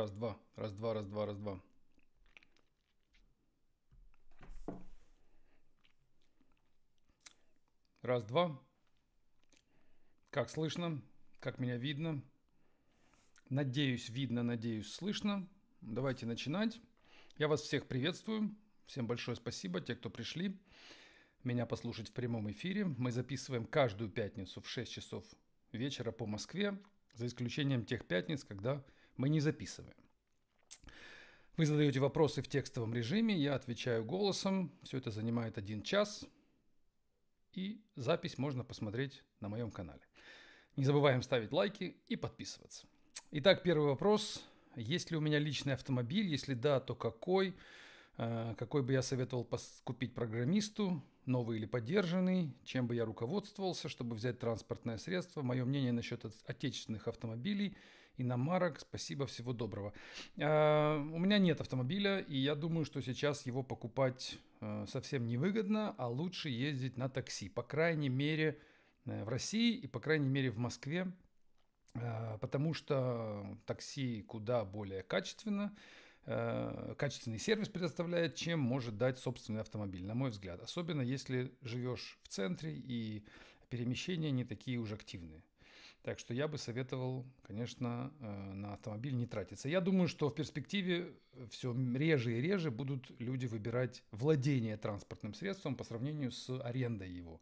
Раз-два, раз-два, раз-два, раз-два. Раз-два. Как слышно? Как меня видно? Надеюсь, видно, надеюсь, слышно. Давайте начинать. Я вас всех приветствую. Всем большое спасибо, те, кто пришли меня послушать в прямом эфире. Мы записываем каждую пятницу в 6 часов вечера по Москве, за исключением тех пятниц, когда мы не записываем. Вы задаете вопросы в текстовом режиме, я отвечаю голосом. Все это занимает один час. И запись можно посмотреть на моем канале. Не забываем ставить лайки и подписываться. Итак, первый вопрос. Есть ли у меня личный автомобиль? Если да, то какой? Э, какой бы я советовал купить программисту? Новый или поддержанный? Чем бы я руководствовался, чтобы взять транспортное средство? Мое мнение насчет отечественных автомобилей – иномарок. Спасибо, всего доброго. А, у меня нет автомобиля, и я думаю, что сейчас его покупать э, совсем невыгодно, а лучше ездить на такси. По крайней мере, э, в России и, по крайней мере, в Москве, а, потому что такси куда более качественно, э, качественный сервис предоставляет, чем может дать собственный автомобиль, на мой взгляд. Особенно если живешь в центре и перемещения не такие уж активные. Так что я бы советовал, конечно, э, на автомобиль не тратиться. Я думаю, что в перспективе э, все реже и реже будут люди выбирать владение транспортным средством по сравнению с арендой его.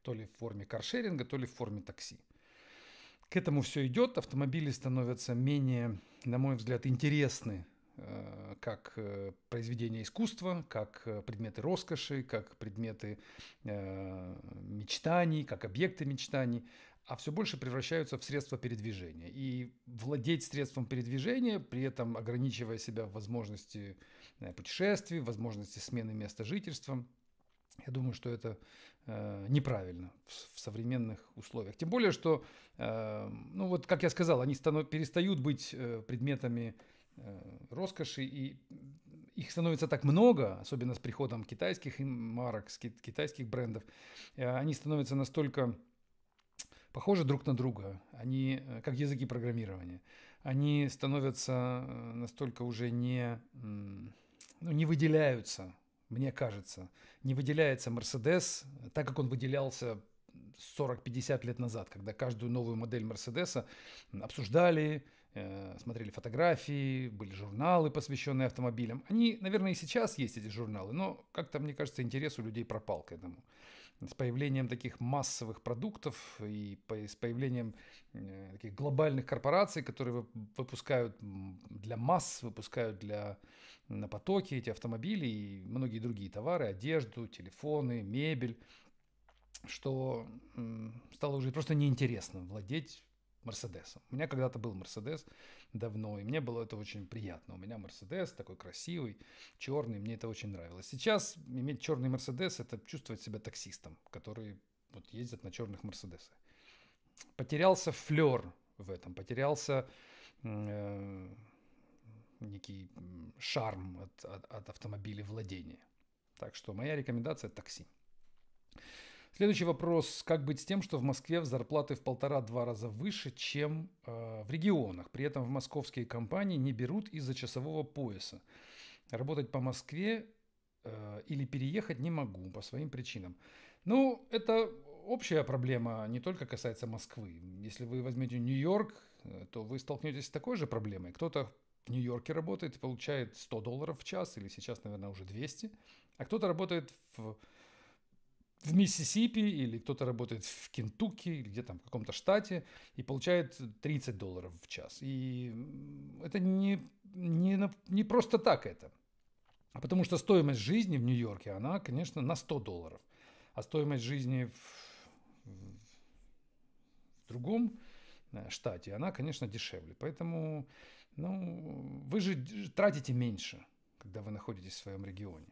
То ли в форме каршеринга, то ли в форме такси. К этому все идет. Автомобили становятся менее, на мой взгляд, интересны э, как произведения искусства, как предметы роскоши, как предметы мечтаний, как объекты мечтаний а все больше превращаются в средства передвижения. И владеть средством передвижения, при этом ограничивая себя в возможности э, путешествий, возможности смены места жительства, я думаю, что это э, неправильно в, в современных условиях. Тем более, что, э, ну вот, как я сказал, они станов, перестают быть э, предметами э, роскоши, и их становится так много, особенно с приходом китайских марок, китайских брендов. Э, они становятся настолько похожи друг на друга, они э, как языки программирования. Они становятся э, настолько уже не, ну, не выделяются, мне кажется. Не выделяется Mercedes так, как он выделялся 40-50 лет назад, когда каждую новую модель Мерседеса обсуждали, э, смотрели фотографии, были журналы, посвященные автомобилям. Они, наверное, и сейчас есть эти журналы, но как-то, мне кажется, интерес у людей пропал к этому с появлением таких массовых продуктов и с появлением э, таких глобальных корпораций, которые выпускают для масс, выпускают для на потоке эти автомобили и многие другие товары, одежду, телефоны, мебель, что стало уже просто неинтересно владеть Мерседесом. У меня когда-то был Мерседес, давно, и мне было это очень приятно. У меня Мерседес такой красивый, черный, мне это очень нравилось. Сейчас иметь черный Мерседес – это чувствовать себя таксистом, который вот ездит на черных Мерседесах. Потерялся флер в этом, потерялся э, некий шарм от, от, от автомобилей владения. Так что моя рекомендация – такси. Следующий вопрос. Как быть с тем, что в Москве зарплаты в полтора-два раза выше, чем э, в регионах? При этом в московские компании не берут из-за часового пояса. Работать по Москве э, или переехать не могу по своим причинам. Ну, это общая проблема а не только касается Москвы. Если вы возьмете Нью-Йорк, э, то вы столкнетесь с такой же проблемой. Кто-то в Нью-Йорке работает и получает 100 долларов в час, или сейчас, наверное, уже 200, а кто-то работает в в Миссисипи или кто-то работает в Кентукки или где то в каком-то штате и получает 30 долларов в час. И это не, не, не просто так это. А потому что стоимость жизни в Нью-Йорке, она, конечно, на 100 долларов. А стоимость жизни в, в другом э, штате, она, конечно, дешевле. Поэтому ну, вы же тратите меньше, когда вы находитесь в своем регионе.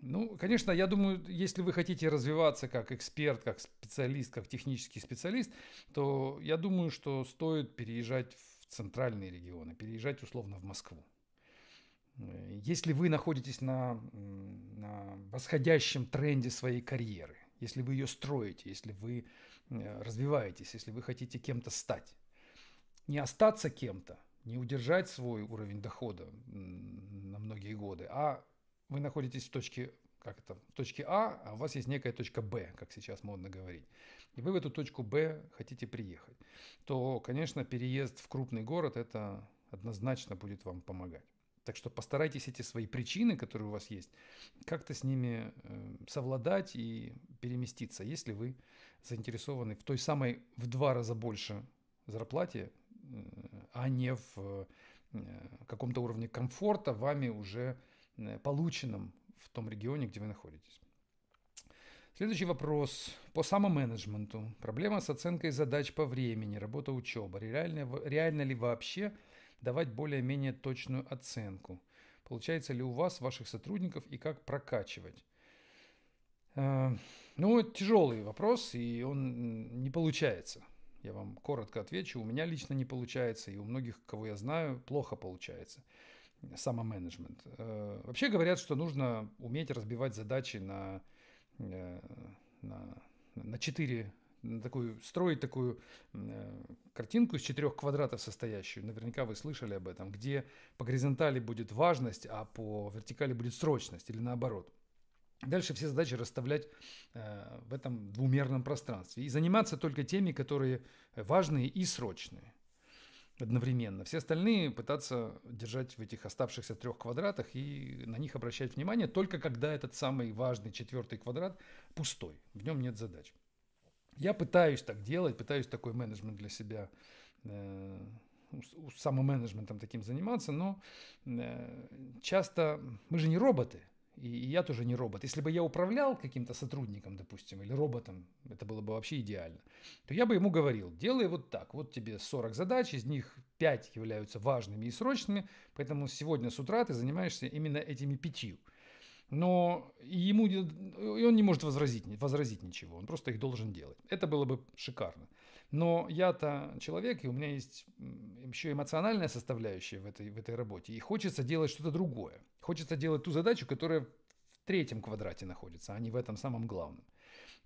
Ну, конечно, я думаю, если вы хотите развиваться как эксперт, как специалист, как технический специалист, то я думаю, что стоит переезжать в центральные регионы, переезжать условно в Москву. Если вы находитесь на, на восходящем тренде своей карьеры, если вы ее строите, если вы э, развиваетесь, если вы хотите кем-то стать, не остаться кем-то, не удержать свой уровень дохода на многие годы, а вы находитесь в точке, как это, в точке А, а у вас есть некая точка Б, как сейчас модно говорить, и вы в эту точку Б хотите приехать, то, конечно, переезд в крупный город – это однозначно будет вам помогать. Так что постарайтесь эти свои причины, которые у вас есть, как-то с ними э, совладать и переместиться, если вы заинтересованы в той самой в два раза больше зарплате, э, а не в э, каком-то уровне комфорта вами уже Э, полученным в том регионе, где вы находитесь. Следующий вопрос по самоменеджменту. Проблема с оценкой задач по времени, работа учеба. Реально, реально ли вообще давать более-менее точную оценку? Получается ли у вас, ваших сотрудников и как прокачивать? Э, ну, тяжелый вопрос, и он не получается. Я вам коротко отвечу, у меня лично не получается, и у многих, кого я знаю, плохо получается самоменеджмент. Э, вообще говорят, что нужно уметь разбивать задачи на, э, на, на 4 на такую, строить такую э, картинку из четырех квадратов состоящую. Наверняка вы слышали об этом, где по горизонтали будет важность, а по вертикали будет срочность или наоборот. Дальше все задачи расставлять в этом двумерном пространстве и заниматься только теми, которые важные и срочные одновременно. Все остальные пытаться держать в этих оставшихся трех квадратах и на них обращать внимание только когда этот самый важный четвертый квадрат пустой, в нем нет задач. Я пытаюсь так делать, пытаюсь такой менеджмент для себя, э, самоменеджментом таким заниматься, но э, часто мы же не роботы, и, я тоже не робот. Если бы я управлял каким-то сотрудником, допустим, или роботом, это было бы вообще идеально, то я бы ему говорил, делай вот так, вот тебе 40 задач, из них 5 являются важными и срочными, поэтому сегодня с утра ты занимаешься именно этими пятью. Но ему, и он не может возразить, возразить ничего, он просто их должен делать. Это было бы шикарно. Но я-то человек, и у меня есть еще эмоциональная составляющая в этой, в этой работе. И хочется делать что-то другое. Хочется делать ту задачу, которая в третьем квадрате находится, а не в этом самом главном.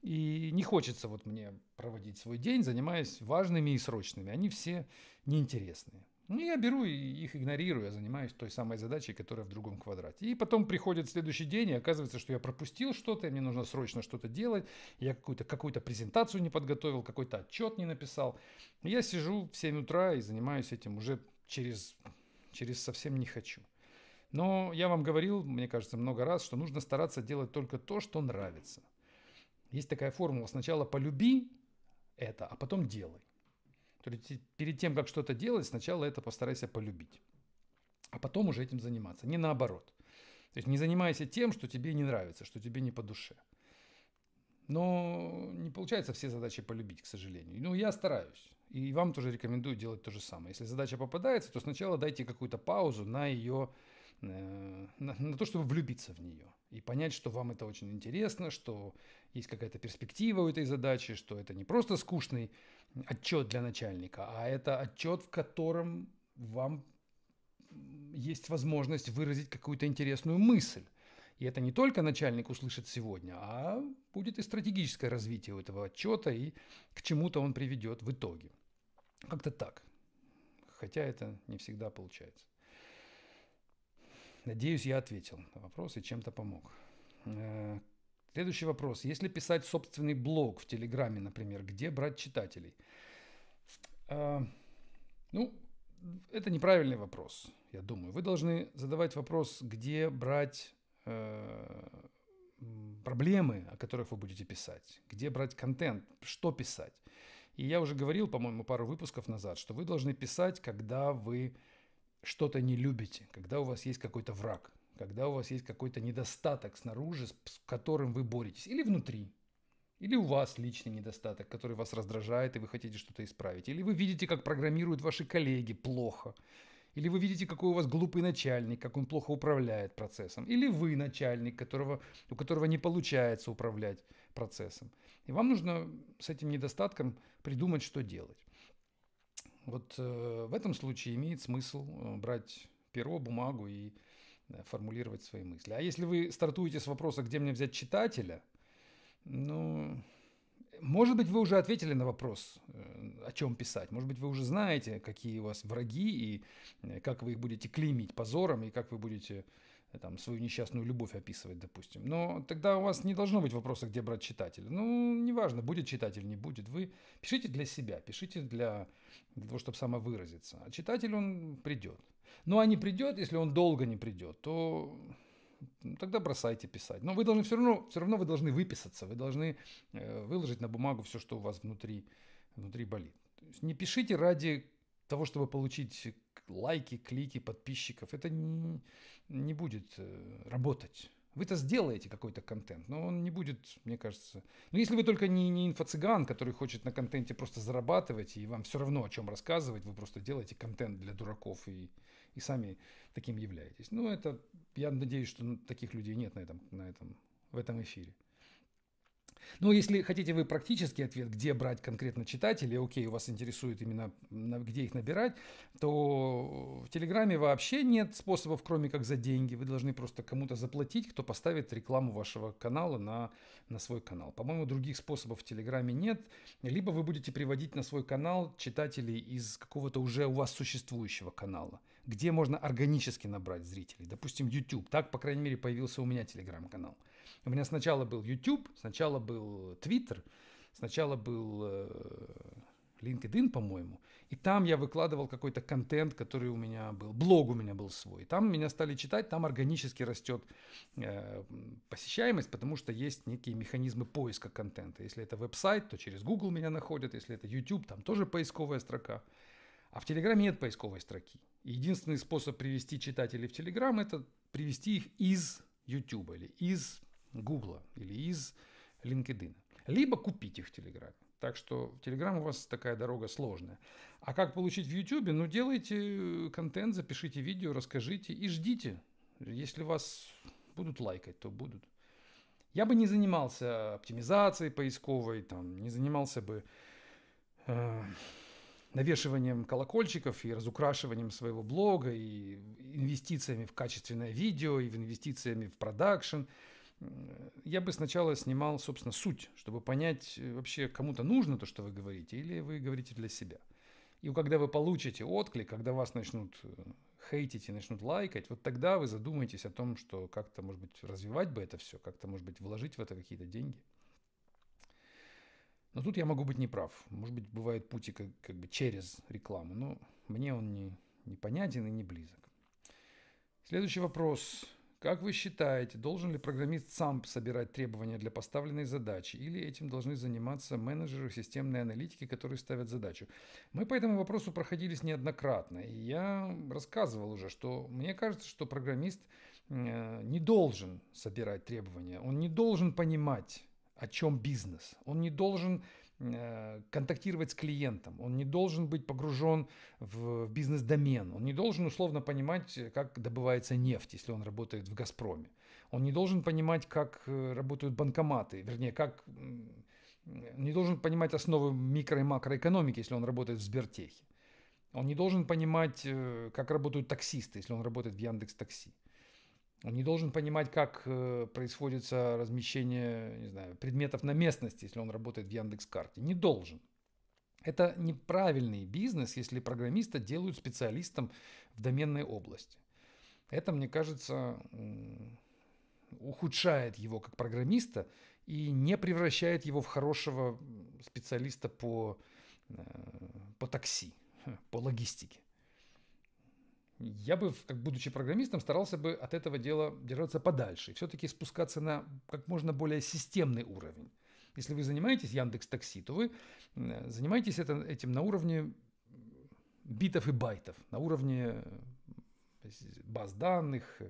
И не хочется вот мне проводить свой день, занимаясь важными и срочными. Они все неинтересные. Ну, я беру и их игнорирую, я занимаюсь той самой задачей, которая в другом квадрате. И потом приходит следующий день, и оказывается, что я пропустил что-то, и мне нужно срочно что-то делать, я какую-то какую презентацию не подготовил, какой-то отчет не написал. И я сижу в 7 утра и занимаюсь этим уже через, через совсем не хочу. Но я вам говорил, мне кажется, много раз, что нужно стараться делать только то, что нравится. Есть такая формула. Сначала полюби это, а потом делай. То есть перед тем, как что-то делать, сначала это постарайся полюбить, а потом уже этим заниматься, не наоборот. То есть не занимайся тем, что тебе не нравится, что тебе не по душе. Но не получается все задачи полюбить, к сожалению. Ну, я стараюсь. И вам тоже рекомендую делать то же самое. Если задача попадается, то сначала дайте какую-то паузу на ее Э, на, на то, чтобы влюбиться в нее и понять, что вам это очень интересно, что есть какая-то перспектива у этой задачи, что это не просто скучный отчет для начальника, а это отчет, в котором вам есть возможность выразить какую-то интересную мысль. И это не только начальник услышит сегодня, а будет и стратегическое развитие этого отчета, и к чему-то он приведет в итоге. Как-то так. Хотя это не всегда получается. Надеюсь, я ответил на вопрос и чем-то помог. Э, следующий вопрос. Если писать собственный блог в Телеграме, например, где брать читателей? Э, ну, это неправильный вопрос, я думаю. Вы должны задавать вопрос, где брать э, проблемы, о которых вы будете писать, где брать контент, что писать. И я уже говорил, по-моему, пару выпусков назад, что вы должны писать, когда вы что-то не любите, когда у вас есть какой-то враг, когда у вас есть какой-то недостаток снаружи, с которым вы боретесь, или внутри, или у вас личный недостаток, который вас раздражает, и вы хотите что-то исправить, или вы видите, как программируют ваши коллеги плохо, или вы видите, какой у вас глупый начальник, как он плохо управляет процессом. Или вы начальник, которого, у которого не получается управлять процессом. И вам нужно с этим недостатком придумать, что делать. Вот э, в этом случае имеет смысл э, брать перо, бумагу и формулировать свои мысли. А если вы стартуете с вопроса, где мне взять читателя, ну, может быть, вы уже ответили на вопрос, э, о чем писать. Может быть, вы уже знаете, какие у вас враги и как вы их будете клеймить позором, и как вы будете там, свою несчастную любовь описывать, допустим. Но тогда у вас не должно быть вопроса, где брать читателя. Ну, неважно, будет читатель, не будет. Вы пишите для себя, пишите для, для того, чтобы самовыразиться. А читатель, он придет. Ну, а не придет, если он долго не придет, то ну, тогда бросайте писать. Но вы должны все равно, все равно вы должны выписаться, вы должны э, выложить на бумагу все, что у вас внутри, внутри болит. не пишите ради того, чтобы получить лайки, клики, подписчиков. Это не, не будет э, работать. Вы-то сделаете какой-то контент, но он не будет, мне кажется... Ну, если вы только не, не инфо-цыган, который хочет на контенте просто зарабатывать, и вам все равно о чем рассказывать, вы просто делаете контент для дураков и, и сами таким являетесь. Ну, это... Я надеюсь, что таких людей нет на этом, на этом, в этом эфире. Ну, если хотите вы практический ответ, где брать конкретно читателей, окей, у вас интересует именно, где их набирать, то в Телеграме вообще нет способов, кроме как за деньги. Вы должны просто кому-то заплатить, кто поставит рекламу вашего канала на, на свой канал. По-моему, других способов в Телеграме нет. Либо вы будете приводить на свой канал читателей из какого-то уже у вас существующего канала, где можно органически набрать зрителей. Допустим, YouTube. Так, по крайней мере, появился у меня Телеграм-канал. У меня сначала был YouTube, сначала был Twitter, сначала был э, LinkedIn, по-моему. И там я выкладывал какой-то контент, который у меня был. Блог у меня был свой. Там меня стали читать, там органически растет э, посещаемость, потому что есть некие механизмы поиска контента. Если это веб-сайт, то через Google меня находят. Если это YouTube, там тоже поисковая строка. А в Телеграме нет поисковой строки. И единственный способ привести читателей в Телеграм – это привести их из YouTube или из Гугла или из LinkedIn. Либо купить их в Телеграме. Так что в Телеграм у вас такая дорога сложная. А как получить в Ютубе? Ну, делайте э, контент, запишите видео, расскажите и ждите. Если вас будут лайкать, то будут. Я бы не занимался оптимизацией поисковой, там, не занимался бы э, навешиванием колокольчиков и разукрашиванием своего блога, и инвестициями в качественное видео, и в инвестициями в продакшн я бы сначала снимал, собственно, суть, чтобы понять э, вообще, кому-то нужно то, что вы говорите, или вы говорите для себя. И когда вы получите отклик, когда вас начнут э, хейтить и начнут лайкать, вот тогда вы задумаетесь о том, что как-то, может быть, развивать бы это все, как-то, может быть, вложить в это какие-то деньги. Но тут я могу быть неправ. Может быть, бывает пути как, как бы через рекламу, но мне он не, не понятен и не близок. Следующий вопрос как вы считаете, должен ли программист сам собирать требования для поставленной задачи, или этим должны заниматься менеджеры системной аналитики, которые ставят задачу? Мы по этому вопросу проходились неоднократно, и я рассказывал уже, что мне кажется, что программист э, не должен собирать требования, он не должен понимать, о чем бизнес. Он не должен Э, контактировать с клиентом, он не должен быть погружен в бизнес-домен, он не должен условно понимать, э, как добывается нефть, если он работает в «Газпроме», он не должен понимать, как э, работают банкоматы, вернее, как не должен понимать основы микро- и макроэкономики, если он работает в Сбертехе. Он не должен понимать, как работают таксисты, если он работает в Яндекс Такси. Он не должен понимать, как э, происходит размещение не знаю, предметов на местности, если он работает в Яндекс.Карте. Не должен. Это неправильный бизнес, если программиста делают специалистом в доменной области. Это, мне кажется, ухудшает его как программиста и не превращает его в хорошего специалиста по, э, по такси, по логистике я бы, как будучи программистом, старался бы от этого дела держаться подальше и все-таки спускаться на как можно более системный уровень. Если вы занимаетесь Яндекс Такси, то вы э, занимаетесь это, этим на уровне битов и байтов, на уровне э, баз данных,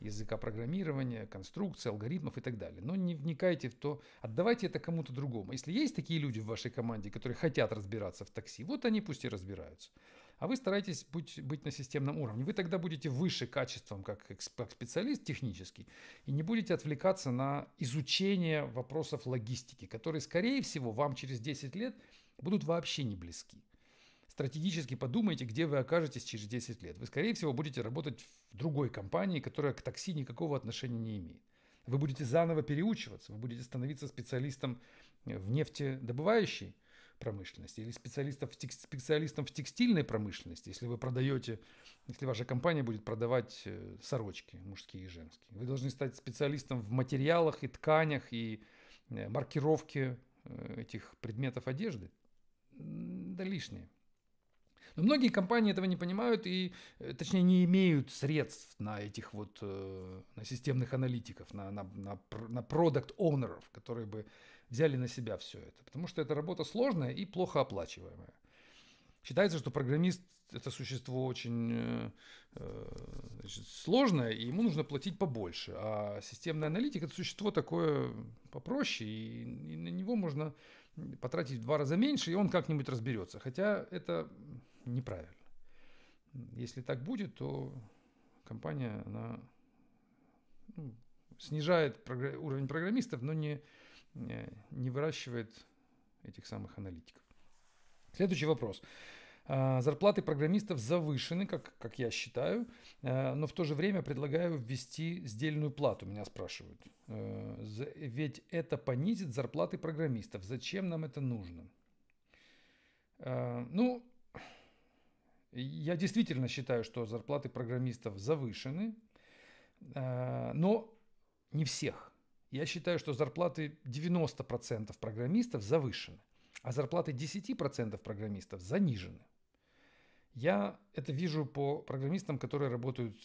языка программирования, конструкции, алгоритмов и так далее. Но не вникайте в то, отдавайте это кому-то другому. Если есть такие люди в вашей команде, которые хотят разбираться в такси, вот они пусть и разбираются а вы стараетесь быть, быть на системном уровне. Вы тогда будете выше качеством как, как специалист технический и не будете отвлекаться на изучение вопросов логистики, которые, скорее всего, вам через 10 лет будут вообще не близки. Стратегически подумайте, где вы окажетесь через 10 лет. Вы, скорее всего, будете работать в другой компании, которая к такси никакого отношения не имеет. Вы будете заново переучиваться, вы будете становиться специалистом э, в нефтедобывающей промышленности или специалистов, специалистам в текстильной промышленности, если вы продаете, если ваша компания будет продавать э, сорочки мужские и женские. Вы должны стать специалистом в материалах и тканях и э, маркировке э, этих предметов одежды. Да лишнее. Но многие компании этого не понимают и, точнее, не имеют средств на этих вот, на системных аналитиков, на, на, на, на product ownerов, которые бы взяли на себя все это. Потому что эта работа сложная и плохо оплачиваемая. Считается, что программист это существо очень э, э, значит, сложное, и ему нужно платить побольше. А системный аналитик это существо такое попроще, и, и на него можно потратить в два раза меньше, и он как-нибудь разберется. Хотя это неправильно. Если так будет, то компания она, ну, снижает прогр... уровень программистов, но не не выращивает этих самых аналитиков. Следующий вопрос. А, зарплаты программистов завышены, как, как я считаю, а, но в то же время предлагаю ввести сдельную плату, меня спрашивают. А, ведь это понизит зарплаты программистов. Зачем нам это нужно? Ну, я действительно считаю, что зарплаты программистов завышены, но не всех. Я считаю, что зарплаты 90% программистов завышены, а зарплаты 10% программистов занижены. Я это вижу по программистам, которые работают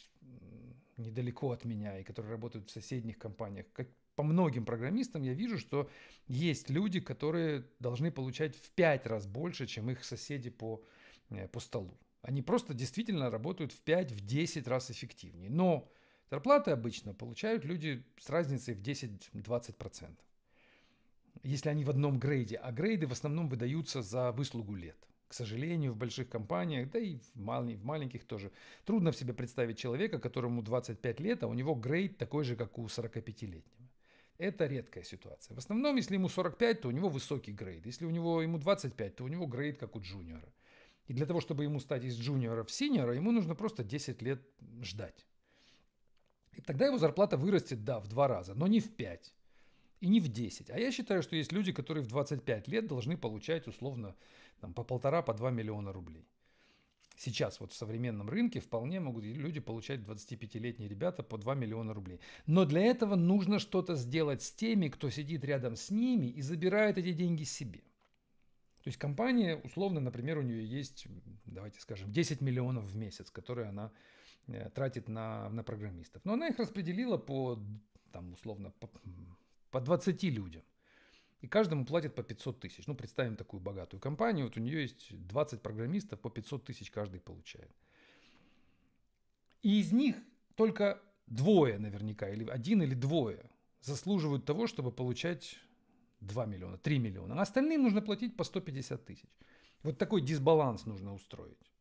недалеко от меня и которые работают в соседних компаниях. Как по многим программистам я вижу, что есть люди, которые должны получать в 5 раз больше, чем их соседи по, э, по столу. Они просто действительно работают в 5-10 в раз эффективнее. Но Зарплаты обычно получают люди с разницей в 10-20%. Если они в одном грейде, а грейды в основном выдаются за выслугу лет. К сожалению, в больших компаниях, да и в, мал- в маленьких тоже, трудно в себе представить человека, которому 25 лет, а у него грейд такой же, как у 45-летнего. Это редкая ситуация. В основном, если ему 45, то у него высокий грейд. Если у него ему 25, то у него грейд как у джуниора. И для того, чтобы ему стать из джуниора в синьора, ему нужно просто 10 лет ждать. И тогда его зарплата вырастет, да, в два раза, но не в пять и не в 10. А я считаю, что есть люди, которые в 25 лет должны получать условно там, по полтора, по 2 миллиона рублей. Сейчас вот в современном рынке вполне могут люди получать 25-летние ребята по 2 миллиона рублей. Но для этого нужно что-то сделать с теми, кто сидит рядом с ними и забирает эти деньги себе. То есть компания, условно, например, у нее есть, давайте скажем, 10 миллионов в месяц, которые она Э, тратит на, на программистов. Но она их распределила по, там, условно, по, по 20 людям. И каждому платят по 500 тысяч. Ну, представим такую богатую компанию. Вот у нее есть 20 программистов, по 500 тысяч каждый получает. И из них только двое наверняка, или один или двое, заслуживают того, чтобы получать 2 миллиона, 3 миллиона. А остальным нужно платить по 150 тысяч. Вот такой дисбаланс нужно устроить.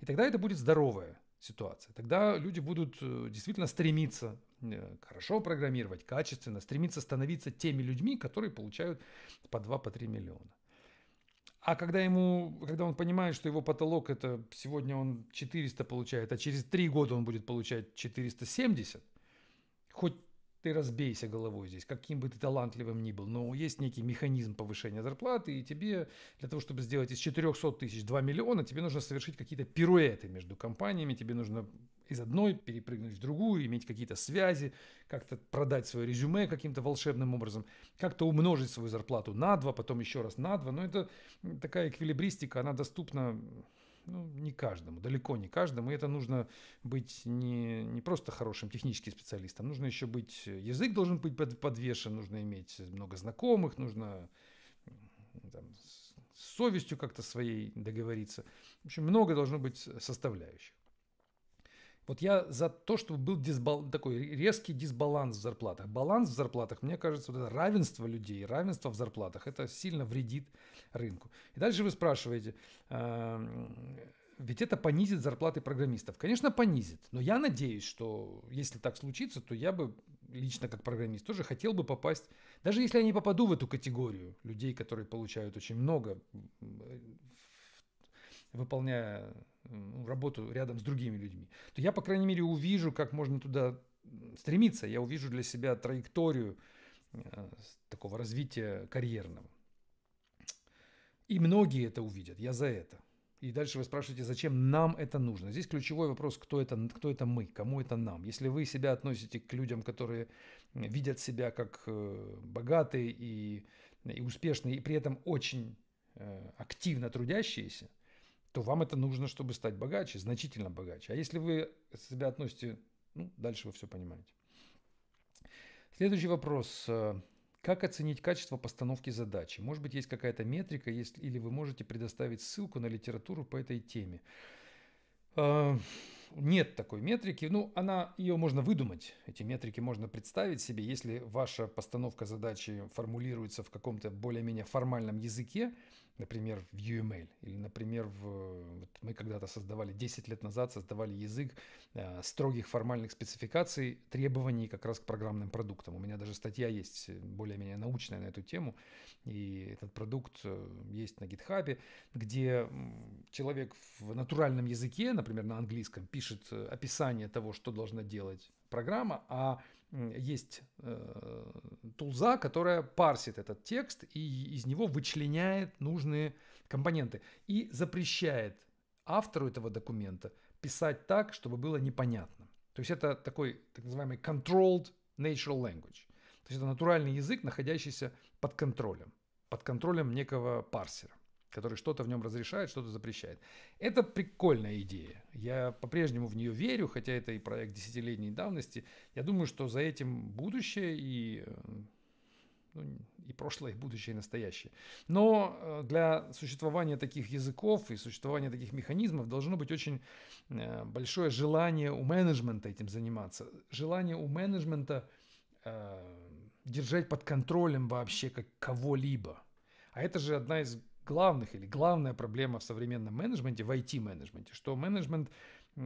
И тогда это будет здоровая ситуации. Тогда люди будут э, действительно стремиться э, хорошо программировать, качественно, стремиться становиться теми людьми, которые получают по 2-3 по миллиона. А когда, ему, когда он понимает, что его потолок это сегодня он 400 получает, а через 3 года он будет получать 470, хоть ты разбейся головой здесь, каким бы ты талантливым ни был, но есть некий механизм повышения зарплаты, и тебе для того, чтобы сделать из 400 тысяч 2 миллиона, тебе нужно совершить какие-то пируэты между компаниями, тебе нужно из одной перепрыгнуть в другую, иметь какие-то связи, как-то продать свое резюме каким-то волшебным образом, как-то умножить свою зарплату на два, потом еще раз на два. Но это такая эквилибристика, она доступна ну, не каждому, далеко не каждому. И это нужно быть не, не просто хорошим техническим специалистом, нужно еще быть, язык должен быть подвешен, нужно иметь много знакомых, нужно там, с совестью как-то своей договориться. В общем, много должно быть составляющих. Вот я за то, чтобы был дисбал... такой резкий дисбаланс в зарплатах. Баланс в зарплатах, мне кажется, вот это равенство людей, равенство в зарплатах, это сильно вредит рынку. И дальше вы спрашиваете, эм, ведь это понизит зарплаты программистов. Конечно, понизит, но я надеюсь, что если так случится, то я бы лично как программист тоже хотел бы попасть, даже если я не попаду в эту категорию людей, которые получают очень много выполняя работу рядом с другими людьми, то я, по крайней мере, увижу, как можно туда стремиться. Я увижу для себя траекторию э, такого развития карьерного. И многие это увидят. Я за это. И дальше вы спрашиваете, зачем нам это нужно? Здесь ключевой вопрос, кто это, кто это мы, кому это нам. Если вы себя относите к людям, которые видят себя как э, богатые и, и успешные, и при этом очень э, активно трудящиеся – то вам это нужно, чтобы стать богаче, значительно богаче. А если вы себя относите, ну, дальше вы все понимаете. Следующий вопрос. Как оценить качество постановки задачи? Может быть, есть какая-то метрика, есть, или вы можете предоставить ссылку на литературу по этой теме? А, нет такой метрики. Ну, она, ее можно выдумать. Эти метрики можно представить себе. Если ваша постановка задачи формулируется в каком-то более-менее формальном языке, например, в UML, или, например, в, э, вот мы когда-то создавали, 10 лет назад создавали язык э, строгих формальных спецификаций, требований как раз к программным продуктам. У меня даже статья есть э, более-менее научная на эту тему, и этот продукт э, есть на GitHub, где человек в натуральном языке, например, на английском, пишет описание того, что должна делать программа, а есть э, тулза, которая парсит этот текст и из него вычленяет нужные компоненты и запрещает автору этого документа писать так, чтобы было непонятно. То есть это такой так называемый controlled natural language. То есть это натуральный язык, находящийся под контролем, под контролем некого парсера который что-то в нем разрешает, что-то запрещает. Это прикольная идея. Я по-прежнему в нее верю, хотя это и проект десятилетней давности. Я думаю, что за этим будущее и ну, и прошлое, и будущее, и настоящее. Но э, для существования таких языков и существования таких механизмов должно быть очень э, большое желание у менеджмента этим заниматься. Желание у менеджмента э, держать под контролем вообще как кого-либо. А это же одна из главных или главная проблема в современном менеджменте, в IT-менеджменте, что менеджмент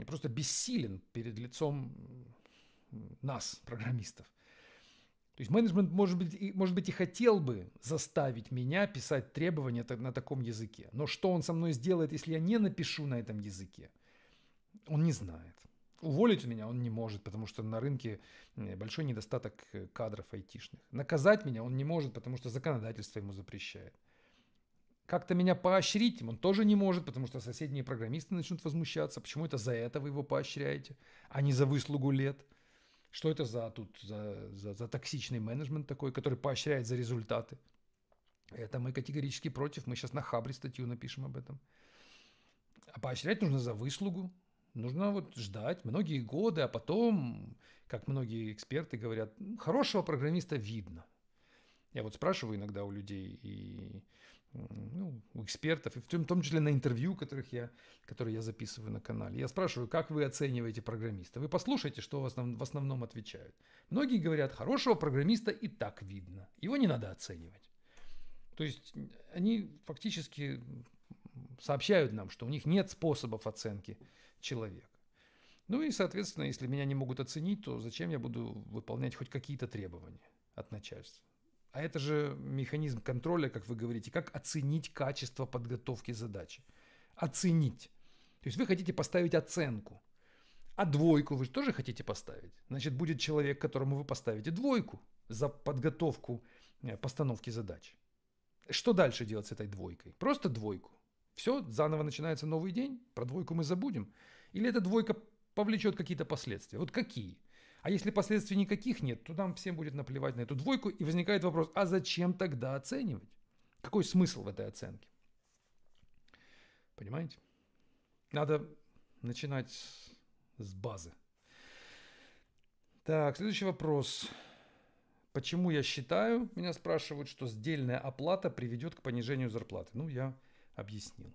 просто бессилен перед лицом нас, программистов. То есть менеджмент, может быть, и, может быть, и хотел бы заставить меня писать требования на таком языке. Но что он со мной сделает, если я не напишу на этом языке? Он не знает. Уволить меня он не может, потому что на рынке большой недостаток э, кадров айтишных. Наказать меня он не может, потому что законодательство ему запрещает как-то меня поощрить он тоже не может, потому что соседние программисты начнут возмущаться, почему это за это вы его поощряете, а не за выслугу лет. Что это за тут за, за, за токсичный менеджмент такой, который поощряет за результаты? Это мы категорически против. Мы сейчас на Хабре статью напишем об этом. А поощрять нужно за выслугу. Нужно вот ждать многие годы, а потом, как многие эксперты говорят, хорошего программиста видно. Я вот спрашиваю иногда у людей, и ну, у экспертов, и в том, в том числе на интервью, которых я, которые я записываю на канале. Я спрашиваю, как вы оцениваете программиста? Вы послушайте, что в, основ, в основном отвечают. Многие говорят, хорошего программиста и так видно. Его не надо оценивать. То есть э, они фактически сообщают нам, что у них нет способов оценки человека. Ну и, соответственно, если меня не могут оценить, то зачем я буду выполнять хоть какие-то требования от начальства? А это же механизм контроля, как вы говорите. Как оценить качество подготовки задачи? Оценить. То есть вы хотите поставить оценку. А двойку вы тоже хотите поставить. Значит, будет человек, которому вы поставите двойку за подготовку э, постановки задач. Что дальше делать с этой двойкой? Просто двойку. Все, заново начинается новый день, про двойку мы забудем. Или эта двойка повлечет какие-то последствия? Вот какие? А если последствий никаких нет, то нам всем будет наплевать на эту двойку, и возникает вопрос, а зачем тогда оценивать? Какой смысл в этой оценке? Понимаете? Надо начинать с базы. Так, следующий вопрос. Почему я считаю, меня спрашивают, что сдельная оплата приведет к понижению зарплаты? Ну, я объяснил.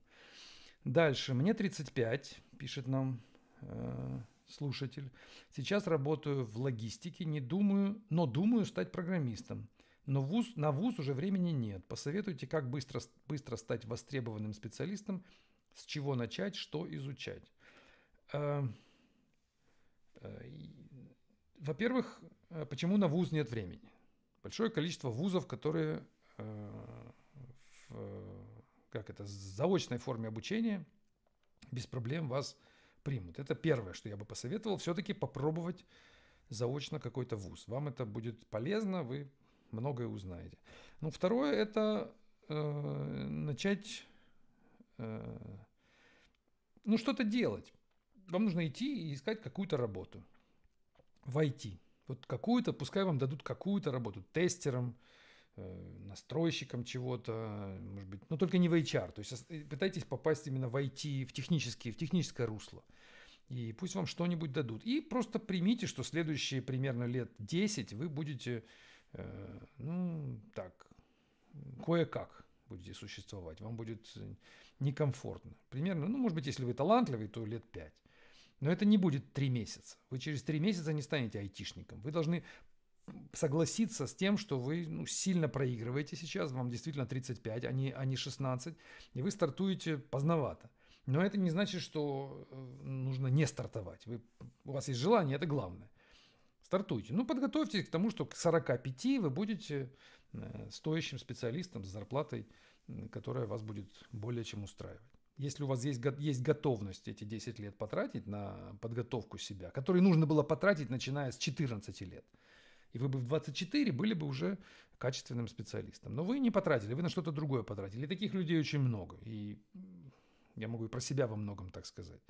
Дальше. Мне 35, пишет нам э, слушатель. Сейчас работаю в логистике, не думаю, но думаю стать программистом. Но вуз, на вуз уже времени нет. Посоветуйте, как быстро, быстро стать востребованным специалистом, с чего начать, что изучать. Э, э, во-первых, э, почему на вуз нет времени? Большое количество вузов, которые в как это, заочной форме обучения без проблем вас примут. Это первое, что я бы посоветовал, все-таки попробовать заочно какой-то вуз. Вам это будет полезно, вы многое узнаете. Ну, второе – это э, начать, э, ну, что-то делать. Вам нужно идти и искать какую-то работу. Войти. Вот какую-то, пускай вам дадут какую-то работу тестером, Э, настройщиком чего-то, может быть, но только не в HR. То есть э, пытайтесь попасть именно в IT, в, техническое, в техническое русло. И пусть вам что-нибудь дадут. И просто примите, что следующие примерно лет 10 вы будете, э, ну, так, кое-как будете существовать. Вам будет э, некомфортно. Примерно, ну, может быть, если вы талантливый, то лет 5. Но это не будет три месяца. Вы через три месяца не станете айтишником. Вы должны согласиться с тем, что вы ну, сильно проигрываете сейчас, вам действительно 35, а не, а не 16, и вы стартуете поздновато. Но это не значит, что э, нужно не стартовать. Вы, у вас есть желание, это главное. Стартуйте. Ну, подготовьтесь к тому, что к 45 вы будете э, стоящим специалистом с зарплатой, которая вас будет более чем устраивать. Если у вас есть, есть готовность эти 10 лет потратить на подготовку себя, которые нужно было потратить, начиная с 14 лет – и вы бы в 24 были бы уже качественным специалистом. Но вы не потратили, вы на что-то другое потратили. таких людей очень много. И я могу и про себя во многом так сказать.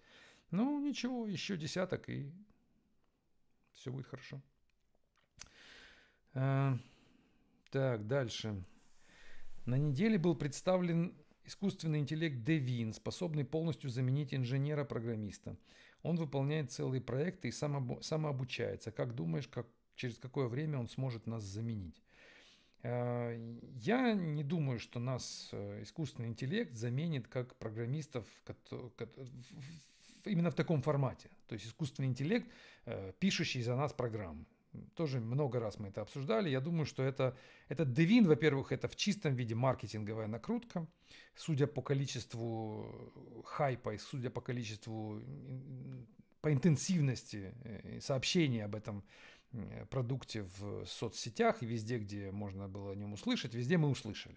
Ну, ничего, еще десяток, и все будет хорошо. А, так, дальше. На неделе был представлен искусственный интеллект Devin, способный полностью заменить инженера-программиста. Он выполняет целые проекты и самообучается. Как думаешь, как, через какое время он сможет нас заменить. Э, я не думаю, что нас э, искусственный интеллект заменит как программистов именно в таком формате. То есть искусственный интеллект, э, пишущий за нас программы. Тоже много раз мы это обсуждали. Я думаю, что это, это Девин, во-первых, это в чистом виде маркетинговая накрутка. Судя по количеству хайпа и судя по количеству, по интенсивности сообщений об этом Э, продукте в соцсетях и везде, где можно было о нем услышать, везде мы услышали.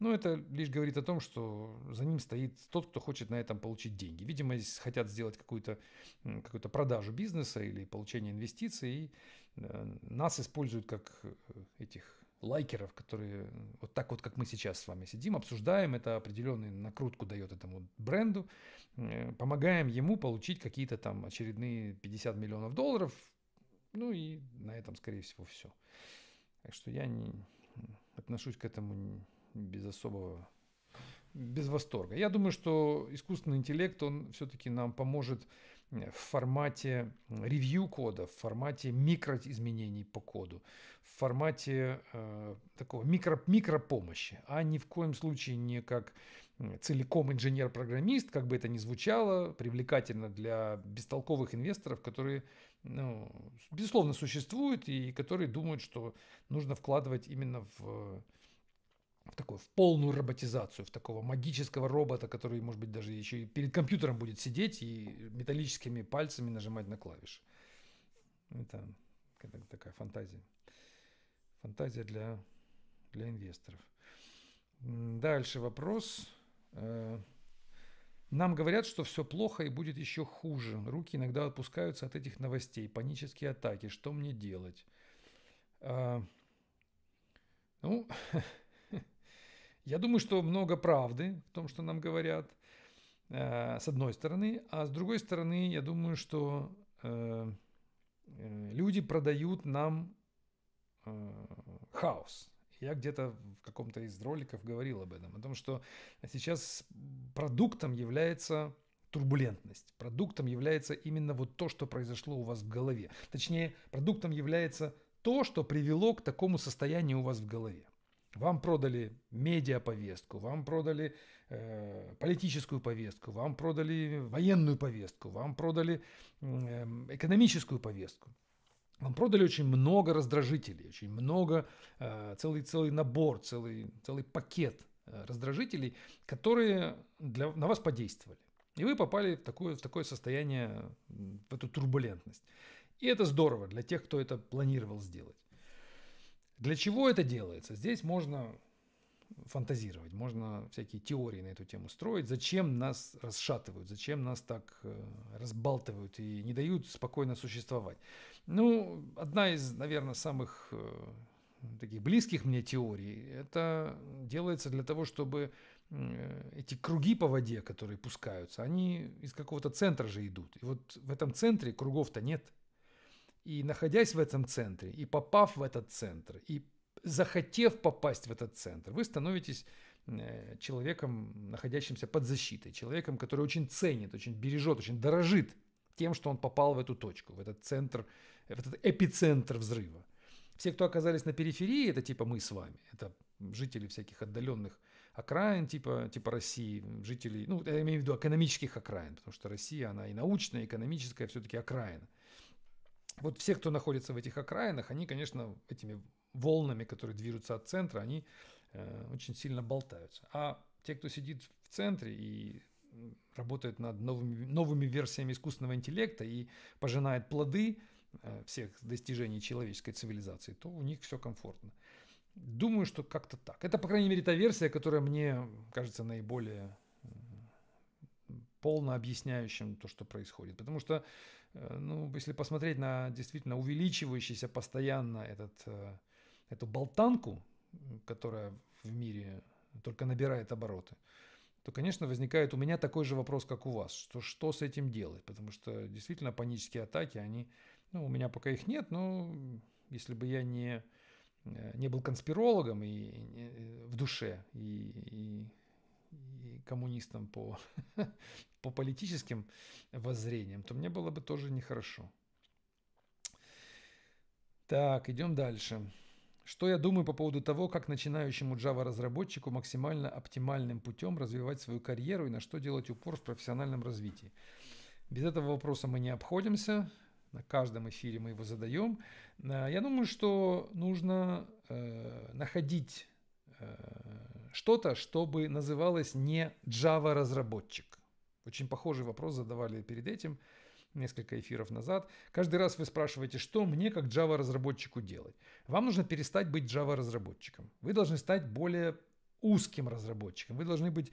Но это лишь говорит о том, что за ним стоит тот, кто хочет на этом получить деньги. Видимо, здесь хотят сделать какую-то какую, -то, продажу бизнеса или получение инвестиций, и э, нас используют как э, этих лайкеров, которые вот так вот, как мы сейчас с вами сидим, обсуждаем, это определенную накрутку дает этому бренду, помогаем ему получить какие-то там очередные 50 миллионов долларов, ну и на этом, скорее всего, все. Так что я не отношусь к этому без особого без восторга. Я думаю, что искусственный интеллект, он все-таки нам поможет э, в формате ревью кода, в формате микроизменений по коду, в формате э, такого микро, микропомощи, а ни в коем случае не как целиком инженер-программист, как бы это ни звучало, привлекательно для бестолковых инвесторов, которые ну, безусловно, существуют и которые думают, что нужно вкладывать именно в, в такую в полную роботизацию, в такого магического робота, который, может быть, даже еще и перед компьютером будет сидеть и металлическими пальцами нажимать на клавиши. Это, это такая фантазия. Фантазия для, для инвесторов. Дальше вопрос. Э, нам говорят, что все плохо и будет еще хуже. Руки иногда отпускаются от этих новостей. Панические атаки. Что мне делать? А, ну, я думаю, что много правды в том, что нам говорят. А, с одной стороны. А с другой стороны, я думаю, что э, э, люди продают нам э, хаос. Я где-то в каком-то из роликов говорил об этом, о том, что сейчас продуктом является турбулентность. Продуктом является именно вот то, что произошло у вас в голове. Точнее, продуктом является то, что привело к такому состоянию у вас в голове. Вам продали медиаповестку, вам продали э, политическую повестку, вам продали военную повестку, вам продали э, экономическую повестку. Вам продали очень много раздражителей, очень много, э, целый, целый набор, целый, целый пакет э, раздражителей, которые для, на вас подействовали. И вы попали в такое, в такое состояние, в эту турбулентность. И это здорово для тех, кто это планировал сделать. Для чего это делается? Здесь можно фантазировать, можно всякие теории на эту тему строить. Зачем нас расшатывают, зачем нас так э, разбалтывают и не дают спокойно существовать? Ну, одна из, наверное, самых э, таких близких мне теорий, это делается для того, чтобы э, эти круги по воде, которые пускаются, они из какого-то центра же идут. И вот в этом центре кругов-то нет. И находясь в этом центре, и попав в этот центр, и захотев попасть в этот центр, вы становитесь э, человеком, находящимся под защитой, человеком, который очень ценит, очень бережет, очень дорожит тем, что он попал в эту точку, в этот центр, в этот эпицентр взрыва. Все, кто оказались на периферии, это типа мы с вами, это жители всяких отдаленных окраин типа, типа России, жители, ну, я имею в виду экономических окраин, потому что Россия, она и научная, и экономическая все-таки окраина. Вот все, кто находится в этих окраинах, они, конечно, этими волнами, которые движутся от центра, они э, очень сильно болтаются. А те, кто сидит в центре и работает над новыми, новыми версиями искусственного интеллекта и пожинает плоды э, всех достижений человеческой цивилизации, то у них все комфортно. Думаю, что как-то так. Это, по крайней мере, та версия, которая мне кажется наиболее полно объясняющим то, что происходит. Потому что, э, ну, если посмотреть на действительно увеличивающийся постоянно этот, э, эту болтанку, которая в мире только набирает обороты, то, конечно, возникает у меня такой же вопрос, как у вас, что что с этим делать, потому что действительно панические атаки, они, ну, у меня пока их нет, но если бы я не, э, не был конспирологом и, и э, в душе, и, и, и коммунистом по, по политическим воззрениям, то мне было бы тоже нехорошо. Так, идем дальше. Что я думаю по поводу того, как начинающему Java-разработчику максимально оптимальным путем развивать свою карьеру и на что делать упор в профессиональном развитии? Без этого вопроса мы не обходимся. На каждом эфире мы его задаем. Э, я думаю, что нужно э, находить э, что-то, чтобы называлось не Java-разработчик. Очень похожий вопрос задавали перед этим несколько эфиров назад, каждый раз вы спрашиваете, что мне как Java-разработчику делать. Вам нужно перестать быть Java-разработчиком. Вы должны стать более узким разработчиком. Вы должны быть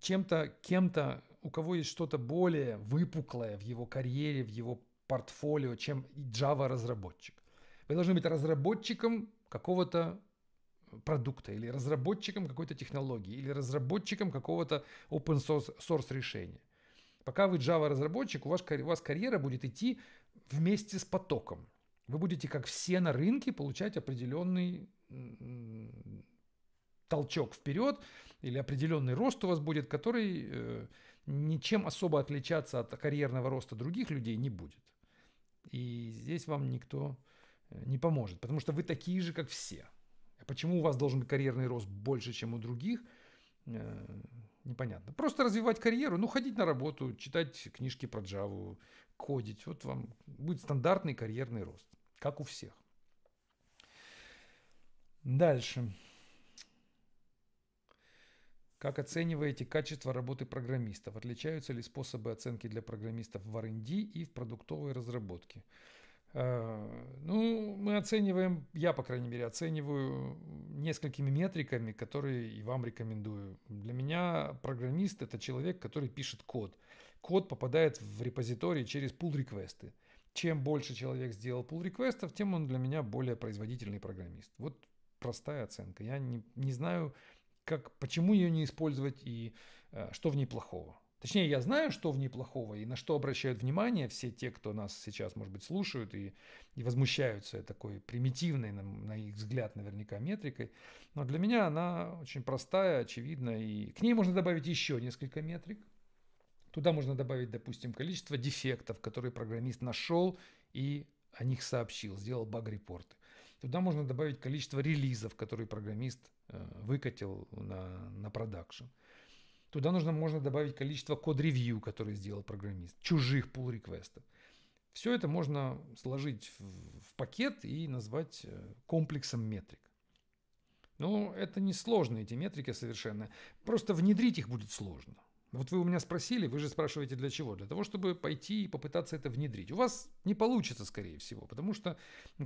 чем-то, кем-то, у кого есть что-то более выпуклое в его карьере, в его портфолио, чем Java-разработчик. Вы должны быть разработчиком какого-то продукта или разработчиком какой-то технологии или разработчиком какого-то open source, source решения. Пока вы Java разработчик, у вас, у вас карьера будет идти вместе с потоком. Вы будете, как все на рынке, получать определенный толчок вперед или определенный рост у вас будет, который э, ничем особо отличаться от карьерного роста других людей не будет. И здесь вам никто э, не поможет, потому что вы такие же, как все. А почему у вас должен быть карьерный рост больше, чем у других? Э, непонятно. Просто развивать карьеру, ну, ходить на работу, читать книжки про Java, кодить. Вот вам будет стандартный карьерный рост, как у всех. Дальше. Как оцениваете качество работы программистов? Отличаются ли способы оценки для программистов в R&D и в продуктовой разработке? Э, ну, мы оцениваем, я, по крайней мере, оцениваю несколькими метриками, которые и вам рекомендую. Для меня программист – это человек, который пишет код. Код попадает в репозиторий через pull-реквесты. Чем больше человек сделал pull-реквестов, тем он для меня более производительный программист. Вот простая оценка. Я не, не знаю, как, почему ее не использовать и э, что в ней плохого. Точнее, я знаю, что в ней плохого и на что обращают внимание все те, кто нас сейчас, может быть, слушают и, и возмущаются такой примитивной, на, на их взгляд, наверняка метрикой. Но для меня она очень простая, очевидная, и к ней можно добавить еще несколько метрик. Туда можно добавить, допустим, количество дефектов, которые программист нашел и о них сообщил, сделал баг-репорты. Туда можно добавить количество релизов, которые программист э, выкатил на, на продакшн. Туда нужно можно добавить количество код-ревью, который сделал программист, чужих pull-реквестов. Все это можно сложить в пакет и назвать э, комплексом метрик. Но ну, это не сложно, эти метрики совершенно. Просто внедрить их будет сложно. Вот вы у меня спросили, вы же спрашиваете для чего? Для того, чтобы пойти и попытаться это внедрить. У вас не получится, скорее всего, потому что,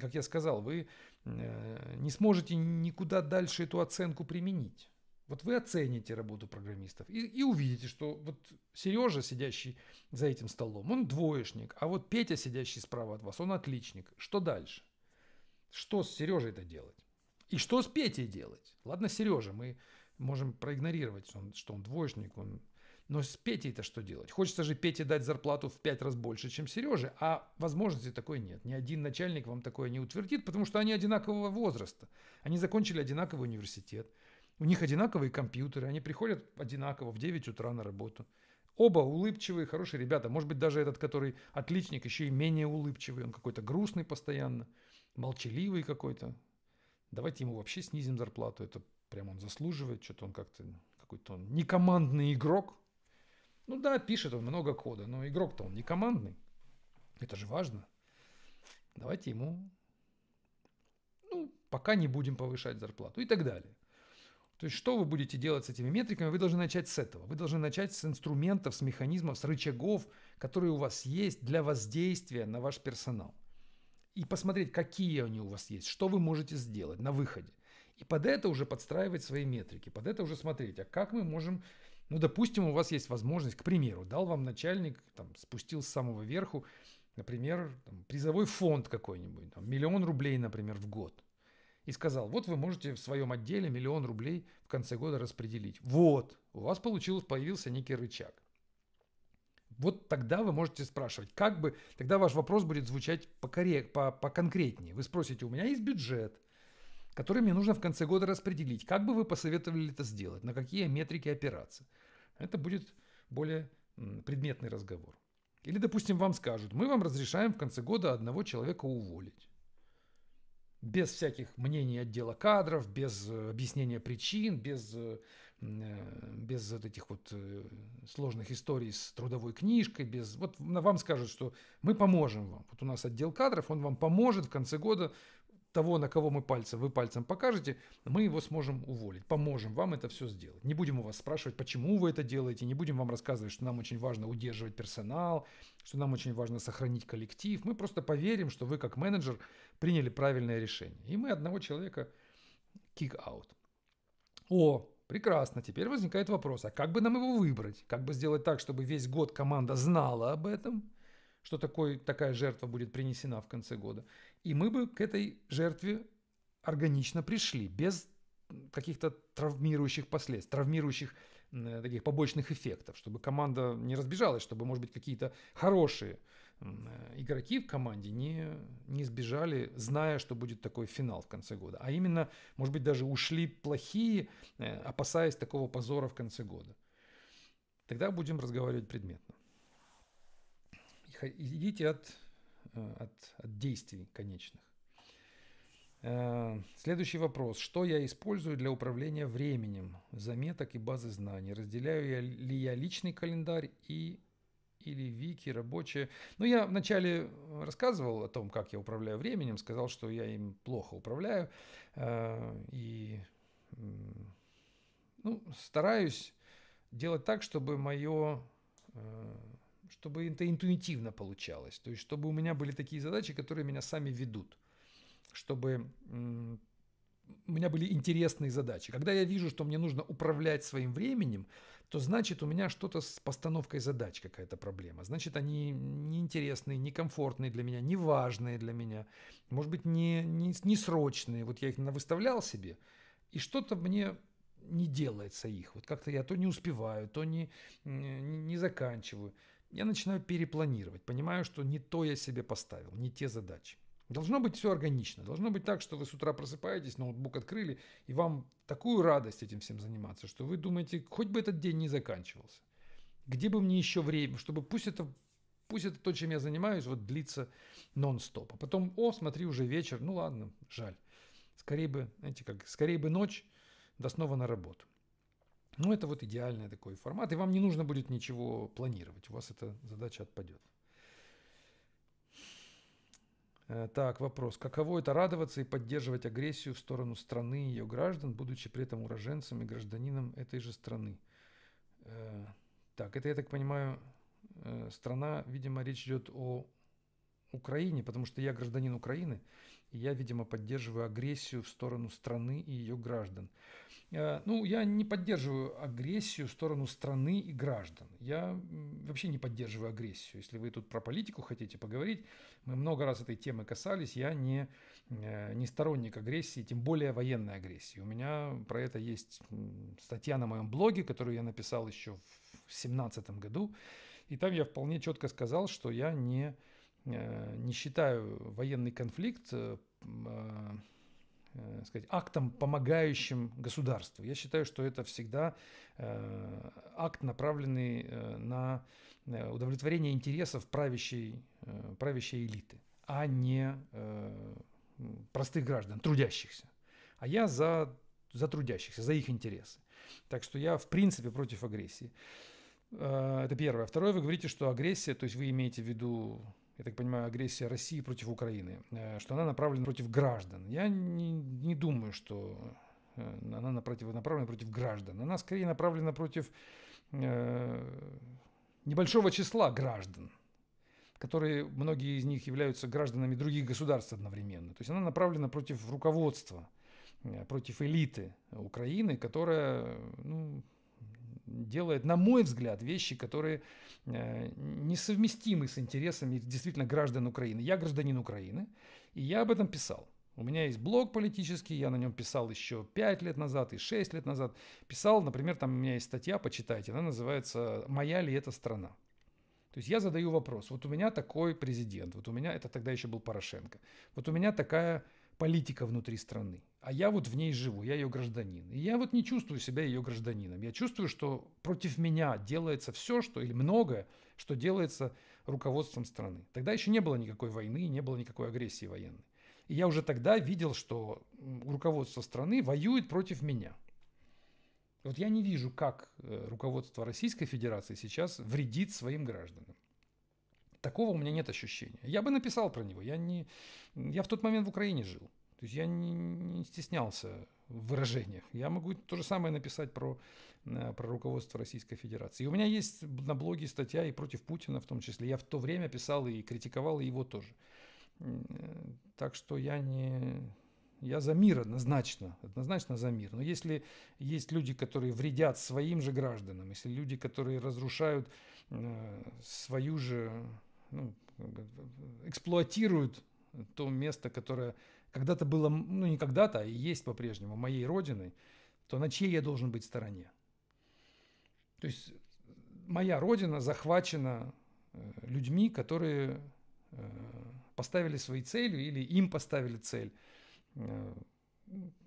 как я сказал, вы э, не сможете никуда дальше эту оценку применить. Вот вы оцените работу программистов и, и увидите, что вот Сережа, сидящий за этим столом, он двоечник, а вот Петя, сидящий справа от вас, он отличник. Что дальше? Что с сережей это делать? И что с Петей делать? Ладно, Сережа, мы можем проигнорировать, что он, что он двоечник, он... но с Петей-то что делать? Хочется же Пете дать зарплату в пять раз больше, чем Сереже, а возможности такой нет. Ни один начальник вам такое не утвердит, потому что они одинакового возраста. Они закончили одинаковый университет. У них одинаковые компьютеры, они приходят одинаково в 9 утра на работу. Оба улыбчивые, хорошие ребята. Может быть, даже этот, который отличник, еще и менее улыбчивый. Он какой-то грустный постоянно, молчаливый какой-то. Давайте ему вообще снизим зарплату. Это прям он заслуживает. Что-то он как-то какой-то он не командный игрок. Ну да, пишет он много кода, но игрок-то он не командный. Это же важно. Давайте ему, ну, пока не будем повышать зарплату и так далее. То есть что вы будете делать с этими метриками, вы должны начать с этого. Вы должны начать с инструментов, с механизмов, с рычагов, которые у вас есть для воздействия на ваш персонал. И посмотреть, какие они у вас есть, что вы можете сделать на выходе. И под это уже подстраивать свои метрики, под это уже смотреть, а как мы можем... Ну, допустим, у вас есть возможность, к примеру, дал вам начальник, там, спустил с самого верху, например, там, призовой фонд какой-нибудь, там, миллион рублей, например, в год – и сказал, вот вы можете в своем отделе миллион рублей в конце года распределить. Вот, у вас получилось, появился некий рычаг. Вот тогда вы можете спрашивать, как бы, тогда ваш вопрос будет звучать покоррек, по, поконкретнее. Вы спросите, у меня есть бюджет, который мне нужно в конце года распределить. Как бы вы посоветовали это сделать? На какие метрики опираться? Это будет более предметный разговор. Или, допустим, вам скажут, мы вам разрешаем в конце года одного человека уволить без всяких мнений отдела кадров, без э, объяснения причин, без, э, э, без вот этих вот сложных историй с трудовой книжкой, без... Вот вам скажут, что мы поможем вам. Вот у нас отдел кадров, он вам поможет в конце года того, на кого мы пальцем, вы пальцем покажете, мы его сможем уволить, поможем вам это все сделать. Не будем у вас спрашивать, почему вы это делаете, не будем вам рассказывать, что нам очень важно удерживать персонал, что нам очень важно сохранить коллектив. Мы просто поверим, что вы как менеджер приняли правильное решение. И мы одного человека kick-out. О, прекрасно, теперь возникает вопрос, а как бы нам его выбрать? Как бы сделать так, чтобы весь год команда знала об этом, что такой, такая жертва будет принесена в конце года? И мы бы к этой жертве органично пришли, без каких-то травмирующих последствий, травмирующих э, таких побочных эффектов, чтобы команда не разбежалась, чтобы, может быть, какие-то хорошие э, игроки в команде не, не сбежали, зная, что будет такой финал в конце года. А именно, может быть, даже ушли плохие, э, опасаясь такого позора в конце года. Тогда будем разговаривать предметно. Идите от Э, от, от действий конечных. Э, следующий вопрос. Что я использую для управления временем, заметок и базы знаний? Разделяю я ли я личный календарь и или вики, рабочие. Ну, я вначале э, рассказывал о том, как я управляю временем, сказал, что я им плохо управляю. И ну, стараюсь делать так, чтобы мое чтобы это интуитивно получалось. То есть, чтобы у меня были такие задачи, которые меня сами ведут. Чтобы у меня были интересные задачи. Когда я вижу, что мне нужно управлять своим временем, то значит у меня что-то с постановкой задач какая-то проблема. Значит, они неинтересные, некомфортные для меня, неважные для меня, может быть, не, не, не срочные. Вот я их выставлял себе, и что-то мне не делается их. Вот как-то я то не успеваю, то не, не, не заканчиваю я начинаю перепланировать, понимаю, что не то я себе поставил, не те задачи. Должно быть все органично. Должно быть так, что вы с утра просыпаетесь, ноутбук открыли, и вам такую радость этим всем заниматься, что вы думаете, хоть бы этот день не заканчивался. Где бы мне еще время, чтобы пусть это, пусть это то, чем я занимаюсь, вот длится нон-стоп. А потом, о, смотри, уже вечер, ну ладно, жаль. Скорее бы, знаете как, скорее бы ночь, да снова на работу. Ну, это вот идеальный такой формат, и вам не нужно будет ничего планировать, у вас эта задача отпадет. Э, так, вопрос. Каково это радоваться и поддерживать агрессию в сторону страны и ее граждан, будучи при этом уроженцем и гражданином этой же страны? Э, так, это, я так понимаю, э, страна, видимо, речь идет о Украине, потому что я гражданин Украины, и я, видимо, поддерживаю агрессию в сторону страны и ее граждан. Э, ну, я не поддерживаю агрессию в сторону страны и граждан. Я вообще не поддерживаю агрессию. Если вы тут про политику хотите поговорить, мы много раз этой темы касались. Я не, э, не сторонник агрессии, тем более военной агрессии. У меня про это есть статья на моем блоге, которую я написал еще в 2017 году. И там я вполне четко сказал, что я не, э, не считаю военный конфликт э, сказать, актом, помогающим государству. Я считаю, что это всегда э, акт, направленный э, на э, удовлетворение интересов правящей, э, правящей элиты, а не э, простых граждан, трудящихся. А я за, за трудящихся, за их интересы. Так что я, в принципе, против агрессии. Э, это первое. Второе, вы говорите, что агрессия, то есть вы имеете в виду я так понимаю, агрессия России против Украины, э, что она направлена против граждан. Я не, не думаю, что э, она напротив, направлена против граждан. Она скорее направлена против э, небольшого числа граждан, которые, многие из них являются гражданами других государств одновременно. То есть она направлена против руководства, э, против элиты Украины, которая ну, делает, на мой взгляд, вещи, которые э, несовместимы с интересами действительно граждан Украины. Я гражданин Украины, и я об этом писал. У меня есть блог политический, я на нем писал еще 5 лет назад и 6 лет назад. Писал, например, там у меня есть статья, почитайте, она называется «Моя ли эта страна?». То есть я задаю вопрос, вот у меня такой президент, вот у меня, это тогда еще был Порошенко, вот у меня такая политика внутри страны. А я вот в ней живу, я ее гражданин. И я вот не чувствую себя ее гражданином. Я чувствую, что против меня делается все, что или многое, что делается руководством страны. Тогда еще не было никакой войны, не было никакой агрессии военной. И я уже тогда видел, что руководство страны воюет против меня. Вот я не вижу, как э, руководство Российской Федерации сейчас вредит своим гражданам такого у меня нет ощущения. Я бы написал про него. Я, не, я в тот момент в Украине жил. То есть я не, не стеснялся в выражениях. Я могу то же самое написать про, э, про руководство Российской Федерации. И у меня есть на блоге статья и против Путина в том числе. Я в то время писал и критиковал его тоже. Э, так что я не... Я за мир однозначно, однозначно за мир. Но если есть люди, которые вредят своим же гражданам, если люди, которые разрушают э, свою же ну, эксплуатируют то место, которое когда-то было, ну не когда-то, а есть по-прежнему моей родиной, то на чьей я должен быть стороне? То есть моя родина захвачена э, людьми, которые э, поставили свои цели или им поставили цель э,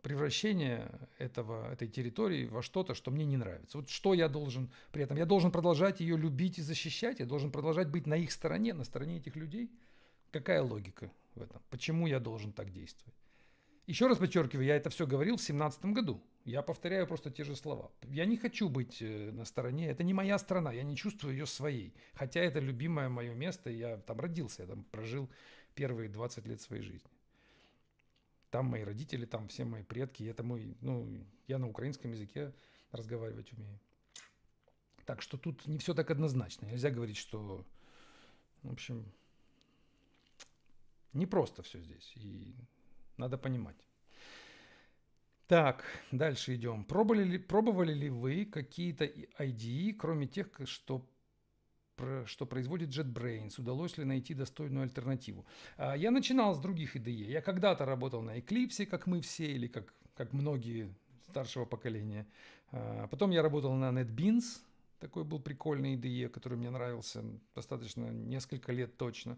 превращение этого, этой территории во что-то, что мне не нравится. Вот что я должен при этом? Я должен продолжать ее любить и защищать, я должен продолжать быть на их стороне, на стороне этих людей. Какая логика в этом? Почему я должен так действовать? Еще раз подчеркиваю, я это все говорил в 2017 году. Я повторяю просто те же слова. Я не хочу быть э, на стороне, это не моя страна, я не чувствую ее своей. Хотя это любимое мое место, я там родился, я там прожил первые 20 лет своей жизни. Там мои родители, там все мои предки. Это мой, ну, я на украинском языке разговаривать умею. Так что тут не все так однозначно. Нельзя говорить, что, в общем, не просто все здесь. И надо понимать. Так, дальше идем. Пробовали ли, пробовали ли вы какие-то IDE, кроме тех, что что производит JetBrains, удалось ли найти достойную альтернативу. А, я начинал с других IDE. Я когда-то работал на Eclipse, как мы все, или как, как многие старшего поколения. А, потом я работал на NetBeans, такой был прикольный IDE, который мне нравился достаточно несколько лет точно.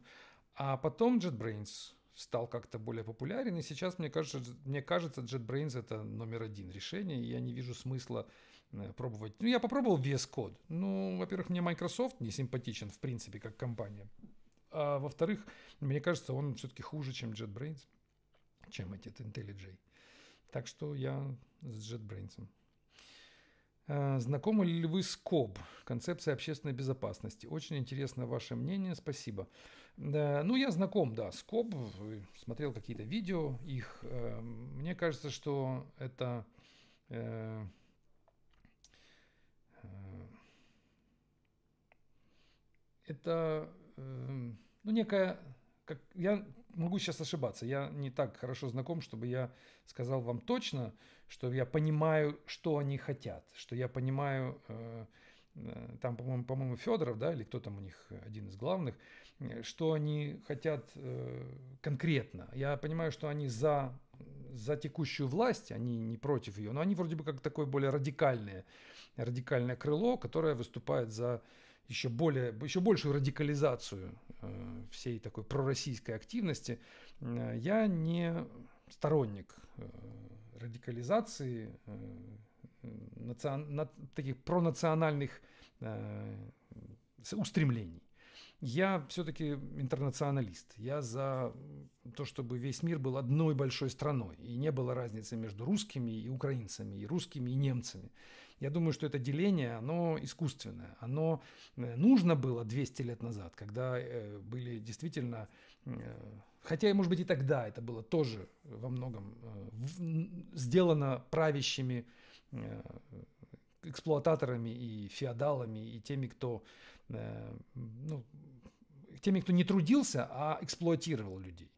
А потом JetBrains стал как-то более популярен, и сейчас, мне кажется, мне кажется JetBrains это номер один решение, и я не вижу смысла Э, пробовать. Ну, я попробовал VS Code. Ну, во-первых, мне Microsoft не симпатичен, в принципе, как компания. А во-вторых, мне кажется, он все-таки хуже, чем JetBrains, чем этот IntelliJ. Так что я с JetBrains. А, знакомы ли вы с КОБ, концепция общественной безопасности? Очень интересно ваше мнение, спасибо. Да, ну, я знаком, да, с КОБ, э, смотрел какие-то видео их. Э, мне кажется, что это это эм, ну, некая, как, я могу сейчас ошибаться, я не так хорошо знаком, чтобы я сказал вам точно, что я понимаю, что они хотят, что я понимаю, э, э, там, по-моему, по-моему, Федоров, да, или кто там у них э, один из главных, что они хотят конкретно. Я понимаю, что они за за текущую власть, они не против ее, но они вроде бы как такое более радикальное, радикальное крыло, которое выступает за еще, более, еще большую радикализацию э, всей такой пророссийской активности. Э, я не сторонник э, радикализации национ... таких пронациональных устремлений. Я все-таки интернационалист. Я за то, чтобы весь мир был одной большой страной. И не было разницы между русскими и украинцами, и русскими и немцами. Я думаю, что это деление, оно искусственное. Оно э, нужно было 200 лет назад, когда э, были действительно... Э, хотя, может быть, и тогда это было тоже во многом сделано правящими эксплуататорами и феодалами, и теми, кто, ну, теми, кто не трудился, а эксплуатировал людей.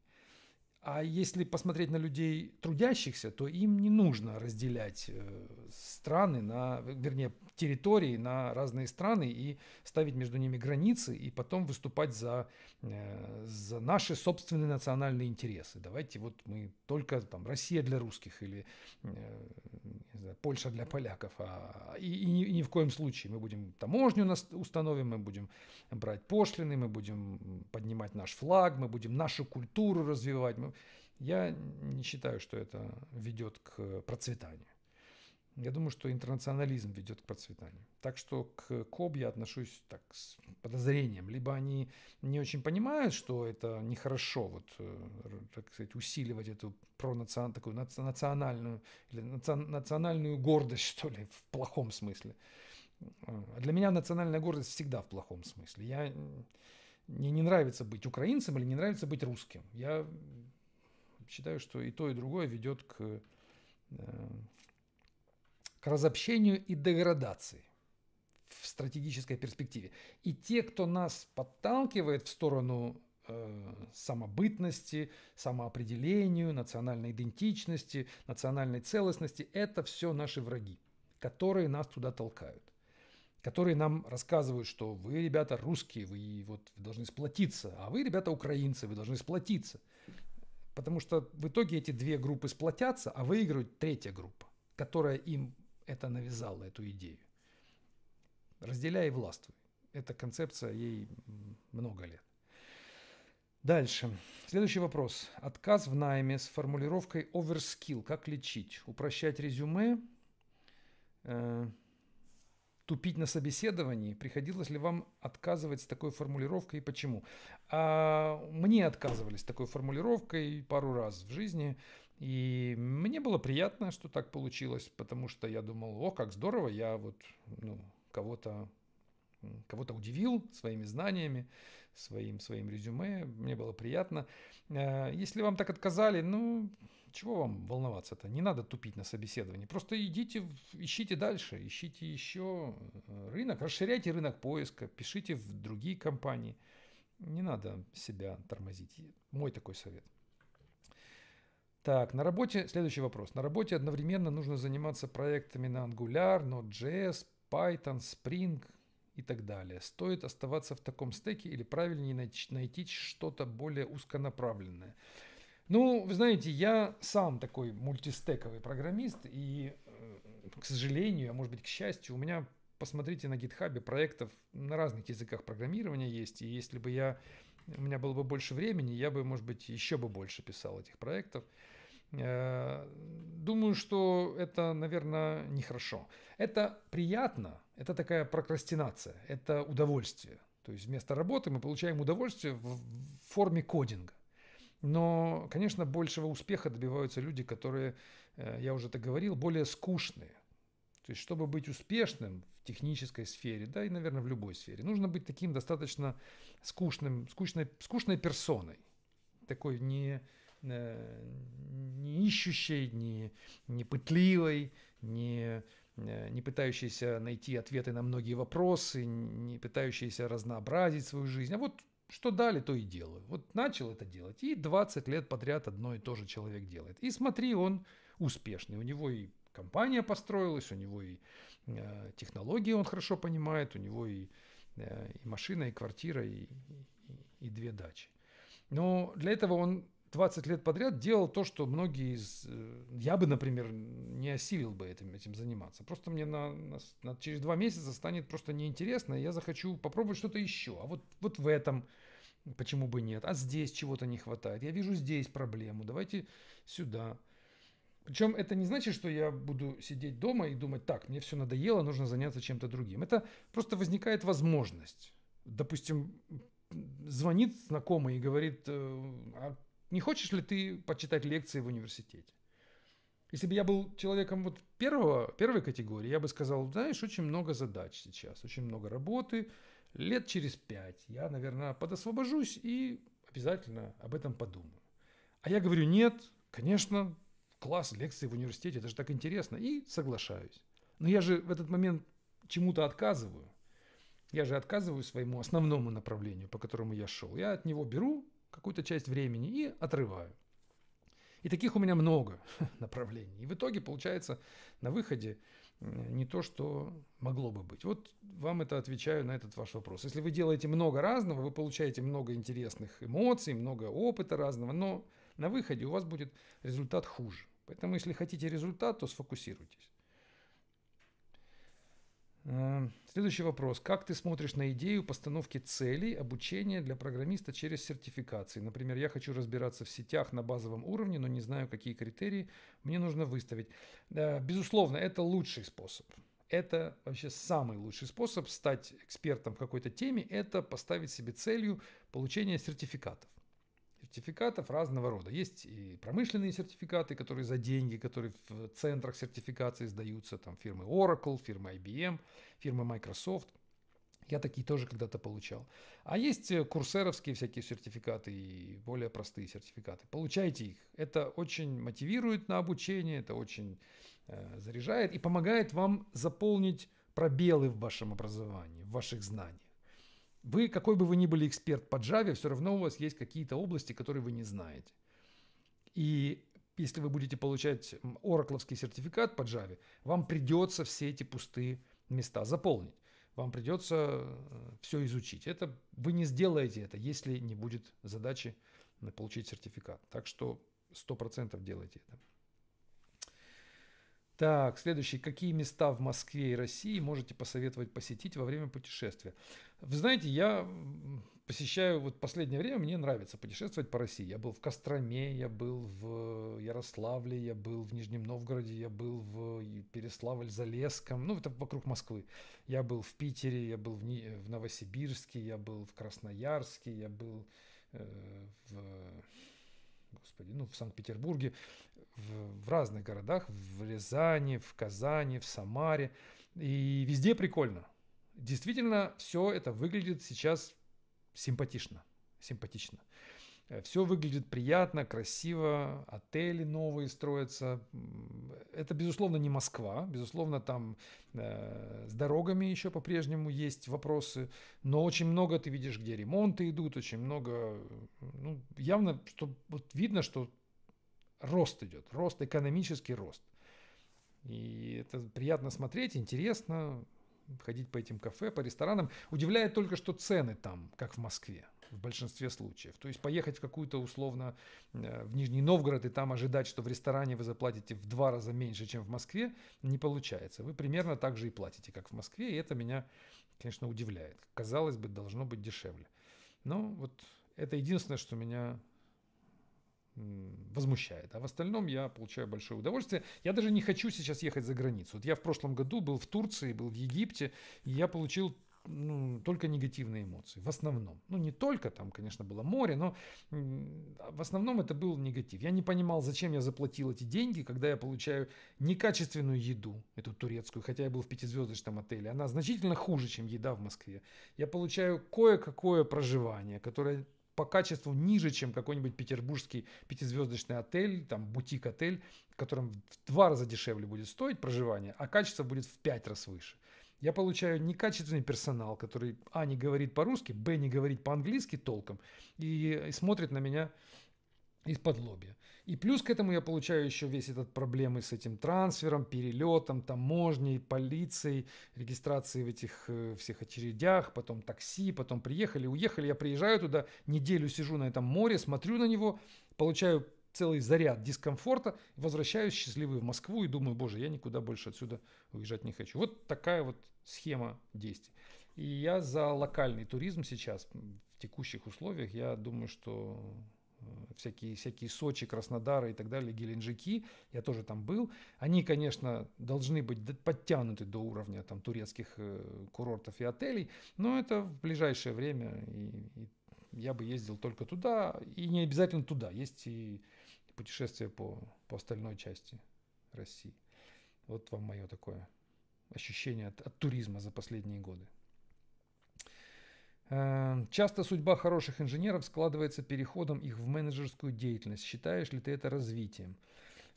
А если посмотреть на людей трудящихся, то им не нужно разделять э, страны на, вернее, территории на разные страны и ставить между ними границы и потом выступать за, э, за наши собственные национальные интересы. Давайте вот мы только там Россия для русских или э, знаю, Польша для поляков, а, и, и, ни, и ни в коем случае мы будем таможню нас установим, мы будем брать пошлины, мы будем поднимать наш флаг, мы будем нашу культуру развивать. Мы, я не считаю, что это ведет к процветанию. Я думаю, что интернационализм ведет к процветанию. Так что к КОБ я отношусь так с подозрением. Либо они не очень понимают, что это нехорошо, вот, э, так сказать, усиливать эту пронацион, такую национальную, или национальную гордость, что ли, в плохом смысле. А, а для меня национальная гордость всегда в плохом смысле. Я, мне не нравится быть украинцем или не нравится быть русским. Я считаю, что и то, и другое ведет к э, к разобщению и деградации в стратегической перспективе. И те, кто нас подталкивает в сторону э, самобытности, самоопределению, национальной идентичности, национальной целостности, это все наши враги, которые нас туда толкают которые нам рассказывают, что вы, ребята, русские, вы вот должны сплотиться, а вы, ребята, украинцы, вы должны сплотиться. Потому что в итоге эти две группы сплотятся, а выиграют третья группа, которая им это навязала, эту идею. Разделяй и властвуй. Эта концепция ей много лет. Дальше. Следующий вопрос. Отказ в найме с формулировкой overskill. Как лечить? Упрощать резюме? Э, тупить на собеседовании? Приходилось ли вам отказывать с такой формулировкой и почему? А, мне отказывались с такой формулировкой пару раз в жизни. Э, и мне было приятно, что так получилось, потому что я думал, о, как здорово, я вот ну, кого-то кого-то удивил своими знаниями, своим, своим резюме. Мне было приятно. Э, если вам так отказали, ну, чего вам волноваться-то? Не надо тупить на собеседовании. Просто идите, ищите дальше, ищите еще э, рынок, расширяйте рынок поиска, пишите в другие компании. Не надо себя тормозить. Мой такой совет. Так, на работе, следующий вопрос. На работе одновременно нужно заниматься проектами на Angular, Node.js, Python, Spring и так далее. Стоит оставаться в таком стеке или правильнее найти, найти что-то более узконаправленное? Ну, вы знаете, я сам такой мультистековый программист, и, э, к сожалению, а может быть, к счастью, у меня, посмотрите на гитхабе, проектов на разных языках программирования есть, и если бы я, у меня было бы больше времени, я бы, может быть, еще бы больше писал этих проектов. Э, думаю, что это, наверное, нехорошо. Это приятно, это такая прокрастинация, это удовольствие. То есть вместо работы мы получаем удовольствие в форме кодинга. Но, конечно, большего успеха добиваются люди, которые, э, я уже это говорил, более скучные. То есть, чтобы быть успешным в технической сфере, да и, наверное, в любой сфере, нужно быть таким достаточно скучным, скучной, скучной персоной. Такой не, Э, не ищущей, не, не пытливой, не, э, не пытающейся найти ответы на многие вопросы, не пытающейся разнообразить свою жизнь. А вот что дали, то и делаю. Вот начал это делать, и 20 лет подряд одно и то же человек делает. И смотри, он успешный. У него и компания построилась, у него и э, технологии он хорошо понимает, у него и, э, и машина, и квартира, и, и, и две дачи. Но для этого он 20 лет подряд делал то, что многие из... Э, я бы, например, не осилил бы этим, этим заниматься. Просто мне на, на, на, через два месяца станет просто неинтересно, и я захочу попробовать что-то еще. А вот, вот в этом почему бы нет? А здесь чего-то не хватает. Я вижу здесь проблему. Давайте сюда. Причем это не значит, что я буду сидеть дома и думать, так, мне все надоело, нужно заняться чем-то другим. Это просто возникает возможность. Допустим, звонит знакомый и говорит, э, а не хочешь ли ты почитать лекции в университете? Если бы я был человеком вот первого, первой категории, я бы сказал, знаешь, очень много задач сейчас, очень много работы, лет через пять я, наверное, подосвобожусь и обязательно об этом подумаю. А я говорю, нет, конечно, класс, лекции в университете, это же так интересно, и соглашаюсь. Но я же в этот момент чему-то отказываю. Я же отказываю своему основному направлению, по которому я шел. Я от него беру какую-то часть времени и отрываю. И таких у меня много направлений. И в итоге получается на выходе не то, что могло бы быть. Вот вам это отвечаю на этот ваш вопрос. Если вы делаете много разного, вы получаете много интересных эмоций, много опыта разного, но на выходе у вас будет результат хуже. Поэтому если хотите результат, то сфокусируйтесь. Эм, следующий вопрос. Как ты смотришь на идею постановки целей обучения для программиста через сертификации? Например, я хочу разбираться в сетях на базовом уровне, но не знаю, какие критерии мне нужно выставить. Безусловно, это лучший способ. Это вообще самый лучший способ стать экспертом в какой-то теме, это поставить себе целью получения сертификатов сертификатов разного рода. Есть и промышленные сертификаты, которые за деньги, которые в центрах сертификации сдаются, там фирмы Oracle, фирмы IBM, фирмы Microsoft. Я такие тоже когда-то получал. А есть э, курсеровские всякие сертификаты и более простые сертификаты. Получайте их. Это очень мотивирует на обучение, это очень э, заряжает и помогает вам заполнить пробелы в вашем образовании, в ваших знаниях. Вы, какой бы вы ни были эксперт по Java, все равно у вас есть какие-то области, которые вы не знаете. И если вы будете получать оракловский сертификат по Java, вам придется все эти пустые места заполнить. Вам придется э, все изучить. Это вы не сделаете это, если не будет задачи получить сертификат. Так что 100% делайте это. Так, следующий. Какие места в Москве и России можете посоветовать посетить во время путешествия? Вы знаете, я посещаю, вот последнее время мне нравится путешествовать по России. Я был в Костроме, я был в Ярославле, я был в Нижнем Новгороде, я был в Переславль-Залесском, ну это вокруг Москвы. Я был в Питере, я был в, Новосибирске, я был в Красноярске, я был э, в господи, ну, в Санкт-Петербурге, в, в разных городах, в Рязани, в Казани, в Самаре. И везде прикольно. Действительно, все это выглядит сейчас симпатично. Симпатично. Э, Все выглядит приятно, красиво, отели новые строятся. Это, безусловно, не Москва, безусловно, там э, с дорогами еще по-прежнему есть вопросы, но очень много ты видишь, где ремонты идут, очень много, ну, явно, что вот видно, что рост идет, рост, экономический рост. И это приятно смотреть, интересно ходить по этим кафе, по ресторанам. Удивляет только, что цены там, как в Москве в большинстве случаев. То есть поехать в какую-то условно э, в Нижний Новгород и там ожидать, что в ресторане вы заплатите в два раза меньше, чем в Москве, не получается. Вы примерно так же и платите, как в Москве, и это меня, конечно, удивляет. Казалось бы, должно быть дешевле. Но ну, вот это единственное, что меня возмущает. А в остальном я получаю большое удовольствие. Я даже не хочу сейчас ехать за границу. Вот я в прошлом году был в Турции, был в Египте, и я получил ну, только негативные эмоции, в основном. Ну, не только, там, конечно, было море, но а в основном это был негатив. Я не понимал, зачем я заплатил эти деньги, когда я получаю некачественную еду, эту турецкую, хотя я был в пятизвездочном отеле. Она значительно хуже, чем еда в Москве. Я получаю кое-какое проживание, которое по качеству ниже, чем какой-нибудь петербургский пятизвездочный отель, там бутик-отель, в котором в два раза дешевле будет стоить проживание, а качество будет в пять раз выше. Я получаю некачественный персонал, который, а, не говорит по-русски, б, не говорит по-английски толком, и, и смотрит на меня из-под лобья. И плюс к этому я получаю еще весь этот проблемы с этим трансфером, перелетом, таможней, полицией, регистрацией в этих э, всех очередях, потом такси, потом приехали, уехали. Я приезжаю туда, неделю сижу на этом море, смотрю на него, получаю целый заряд дискомфорта, возвращаюсь счастливый в Москву и думаю, боже, я никуда больше отсюда уезжать не хочу. Вот такая вот схема действий. И я за локальный туризм сейчас в текущих условиях, я думаю, что э, всякие, всякие Сочи, Краснодары и так далее, Геленджики, я тоже там был. Они, конечно, должны быть подтянуты до уровня там, турецких э, курортов и отелей, но это в ближайшее время и, и я бы ездил только туда, и не обязательно туда. Есть и путешествия по, по остальной части России. Вот вам мое такое ощущение от, от туризма за последние годы. Э, часто судьба хороших инженеров складывается переходом их в менеджерскую деятельность. Считаешь ли ты это развитием?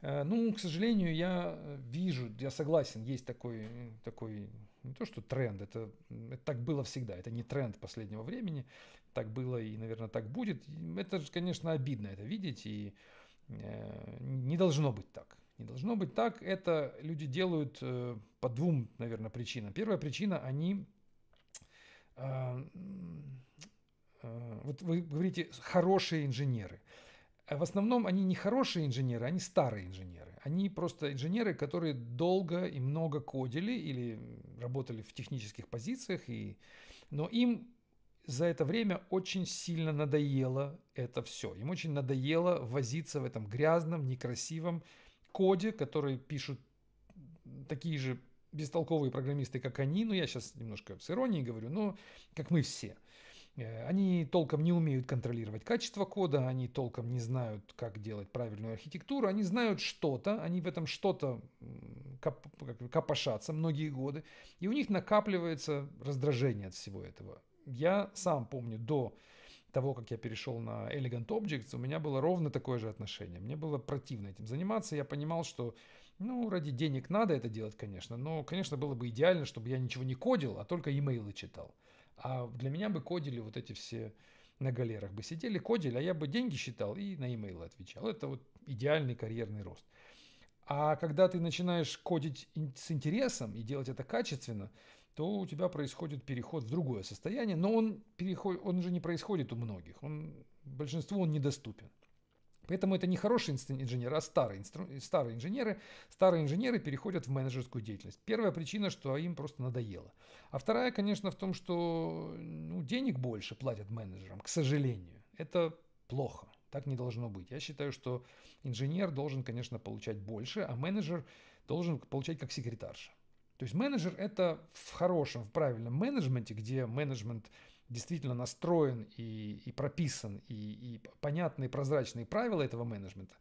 Э, ну, к сожалению, я вижу, я согласен, есть такой, такой не то что тренд, это, это так было всегда, это не тренд последнего времени, так было и, наверное, так будет. Это же, конечно, обидно это видеть, и э, не должно быть так. Не должно быть так. Это люди делают э, по двум, наверное, причинам. Первая причина, они... Э, э, вот вы говорите, хорошие инженеры. А в основном они не хорошие инженеры, они старые инженеры. Они просто инженеры, которые долго и много кодили или работали в технических позициях, и... но им за это время очень сильно надоело это все. Им очень надоело возиться в этом грязном, некрасивом коде, который пишут такие же бестолковые программисты, как они. Ну, я сейчас немножко с иронией говорю, но как мы все. Э, они толком не умеют контролировать качество кода, они толком не знают, как делать правильную архитектуру, они знают что-то, они в этом что-то кап- копошатся многие годы, и у них накапливается раздражение от всего этого я сам помню до того, как я перешел на Elegant Objects, у меня было ровно такое же отношение. Мне было противно этим заниматься. Я понимал, что, ну, ради денег надо это делать, конечно, но, конечно, было бы идеально, чтобы я ничего не кодил, а только имейлы читал. А для меня бы кодили вот эти все на галерах бы сидели, кодили, а я бы деньги считал и на имейлы отвечал. Это вот идеальный карьерный рост. А когда ты начинаешь кодить с интересом и делать это качественно, то у тебя происходит переход в другое состояние, но он, переход, он же не происходит у многих, он, большинству он недоступен. Поэтому это не хорошие инженеры, а старые, старые инженеры. Старые инженеры переходят в менеджерскую деятельность. Первая причина, что им просто надоело. А вторая, конечно, в том, что ну, денег больше платят менеджерам, к сожалению. Это плохо. Так не должно быть. Я считаю, что инженер должен, конечно, получать больше, а менеджер должен получать как секретарша. То есть менеджер это в хорошем, в правильном менеджменте, где менеджмент действительно настроен и, и прописан, и, и понятные прозрачные правила этого менеджмента,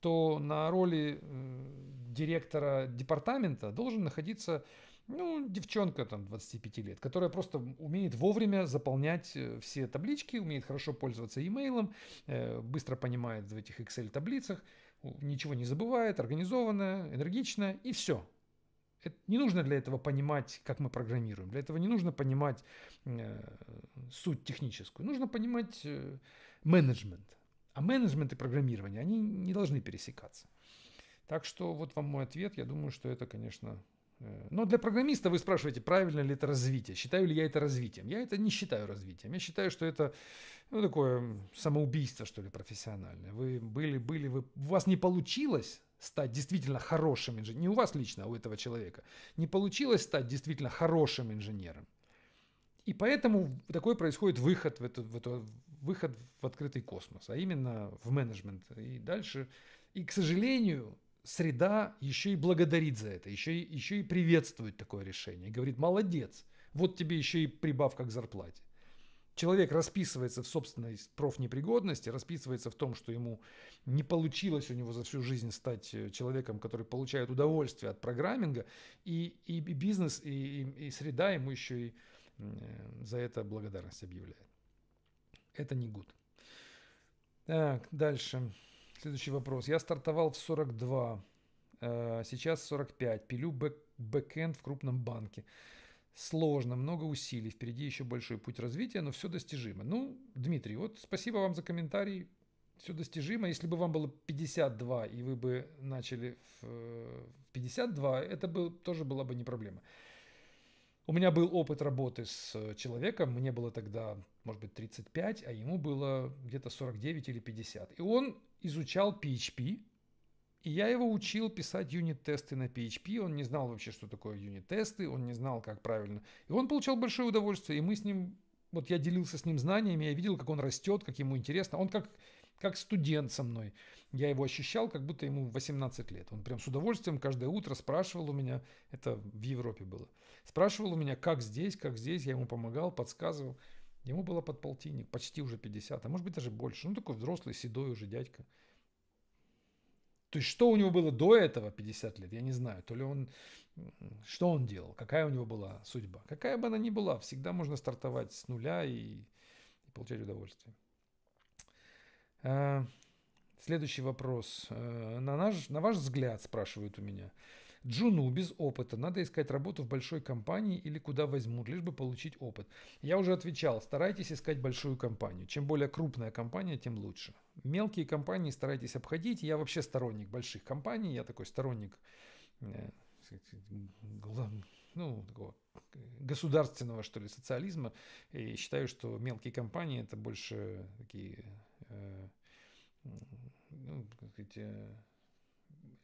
то на роли э, директора департамента должен находиться ну, девчонка там 25 лет, которая просто умеет вовремя заполнять э, все таблички, умеет хорошо пользоваться имейлом, э, быстро понимает в этих Excel-таблицах, ничего не забывает, организованная, энергичная и все не нужно для этого понимать, как мы программируем. Для этого не нужно понимать э, суть техническую. Нужно понимать э, менеджмент. А менеджмент и программирование, они не должны пересекаться. Так что вот вам мой ответ. Я думаю, что это, конечно... Э, но для программиста вы спрашиваете, правильно ли это развитие, считаю ли я это развитием. Я это не считаю развитием. Я считаю, что это ну, такое самоубийство, что ли, профессиональное. Вы были, были, вы, у вас не получилось, стать действительно хорошим инженером, не у вас лично, а у этого человека, не получилось стать действительно хорошим инженером. И поэтому такой происходит выход в, это, в, это, выход в открытый космос, а именно в менеджмент и дальше. И, к сожалению, среда еще и благодарит за это, еще и, еще и приветствует такое решение. Говорит, молодец, вот тебе еще и прибавка к зарплате. Человек расписывается в собственной профнепригодности, расписывается в том, что ему не получилось у него за всю жизнь стать э, человеком, который получает удовольствие от программинга, и, и, бизнес, и, и, и среда ему еще и э, за это благодарность объявляет. Это не гуд. Так, дальше. Следующий вопрос. Я стартовал в 42, э, сейчас 45. Пилю бэк бэкэнд в крупном банке сложно, много усилий, впереди еще большой путь развития, но все достижимо. Ну, Дмитрий, вот спасибо вам за комментарий, все достижимо. Если бы вам было 52, и вы бы начали в 52, это был тоже была бы не проблема. У меня был опыт работы с э, человеком, мне было тогда, может быть, 35, а ему было где-то 49 или 50. И он изучал PHP, и я его учил писать юнит-тесты на PHP, он не знал вообще, что такое юнит-тесты, он не знал, как правильно. И он получал большое удовольствие, и мы с ним, вот я делился с ним знаниями, я видел, как он растет, как ему интересно. Он как, как студент со мной. Я его ощущал, как будто ему 18 лет. Он прям с удовольствием каждое утро спрашивал у меня, это в Европе было, спрашивал у меня, как здесь, как здесь, я ему помогал, подсказывал. Ему было под полтинник, почти уже 50, а может быть даже больше. Ну, такой взрослый, седой уже дядька. То есть, что у него было до этого 50 лет, я не знаю. То ли он, что он делал, какая у него была судьба. Какая бы она ни была, всегда можно стартовать с нуля и, и получать удовольствие. А, следующий вопрос. Э, на, наш, на ваш взгляд, спрашивают у меня, джуну без опыта, надо искать работу в большой компании или куда возьмут, лишь бы получить опыт. Я уже отвечал, старайтесь искать большую компанию. Чем более крупная компания, тем лучше. Мелкие компании старайтесь обходить. Я вообще сторонник больших компаний, я такой сторонник э, ну, такого государственного, что ли, социализма. И считаю, что мелкие компании это больше такие, э, ну, как сказать, э,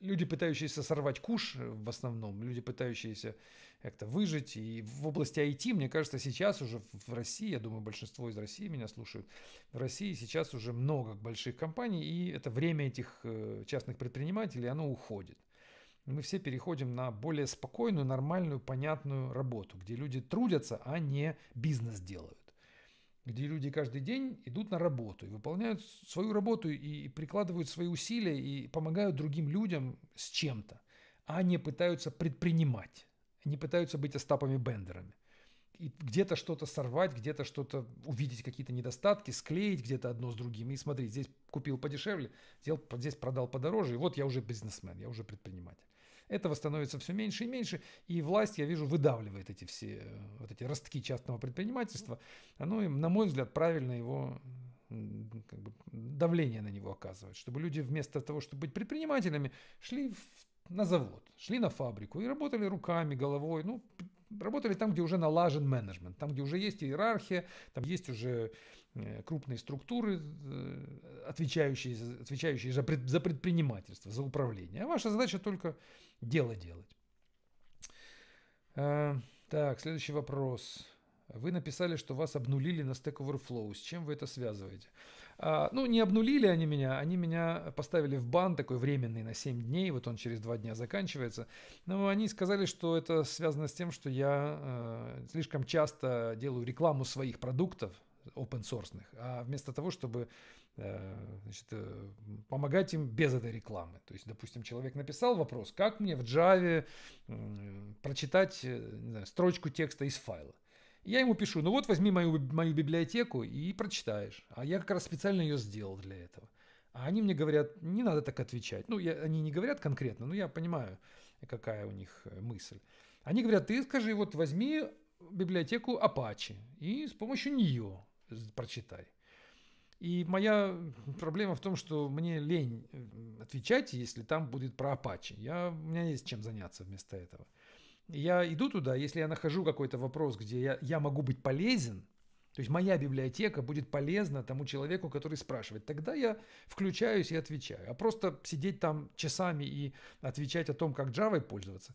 люди, пытающиеся сорвать куш э, в основном, люди, пытающиеся как-то выжить. И в области IT, мне кажется, сейчас уже в России, я думаю, большинство из России меня слушают, в России сейчас уже много больших компаний, и это время этих э, частных предпринимателей, оно уходит. Мы все переходим на более спокойную, нормальную, понятную работу, где люди трудятся, а не бизнес делают где люди каждый день идут на работу и выполняют свою работу и прикладывают свои усилия и помогают другим людям с чем-то, а не пытаются предпринимать, не пытаются быть Остапами Бендерами. И где-то что-то сорвать, где-то что-то увидеть, какие-то недостатки, склеить где-то одно с другим. И смотри, здесь купил подешевле, здесь продал подороже, и вот я уже бизнесмен, я уже предприниматель. Этого становится все меньше и меньше, и власть, я вижу, выдавливает эти все э, вот эти ростки частного предпринимательства. Оно, им, на мой взгляд, правильно его как бы, давление на него оказывает, чтобы люди вместо того, чтобы быть предпринимателями, шли в, на завод, шли на фабрику и работали руками, головой, ну, работали там, где уже налажен менеджмент, там, где уже есть иерархия, там есть уже Э, крупные структуры, э, отвечающие, отвечающие за, пред, за предпринимательство, за управление. А ваша задача только дело делать. Э, так, следующий вопрос. Вы написали, что вас обнулили на Stack Overflow. С чем вы это связываете? А, ну, не обнулили они меня, они меня поставили в бан такой временный на 7 дней, вот он через 2 дня заканчивается. Но они сказали, что это связано с тем, что я э, слишком часто делаю рекламу своих продуктов, open source, а вместо того, чтобы э, значит, э, помогать им без этой рекламы. То есть, допустим, человек написал вопрос, как мне в Java прочитать э, знаю, строчку текста из файла. я ему пишу, ну вот возьми мою, мою библиотеку и прочитаешь. А я как раз специально ее сделал для этого. А они мне говорят, не надо так отвечать. Ну, я, они не говорят конкретно, но я понимаю, какая у них мысль. Они говорят, ты скажи, вот возьми библиотеку Apache и с помощью нее прочитай. И моя проблема в том, что мне лень отвечать, если там будет про Апачи. Я, у меня есть чем заняться вместо этого. Я иду туда, если я нахожу какой-то вопрос, где я, я могу быть полезен, то есть моя библиотека будет полезна тому человеку, который спрашивает. Тогда я включаюсь и отвечаю. А просто сидеть там часами и отвечать о том, как Java пользоваться,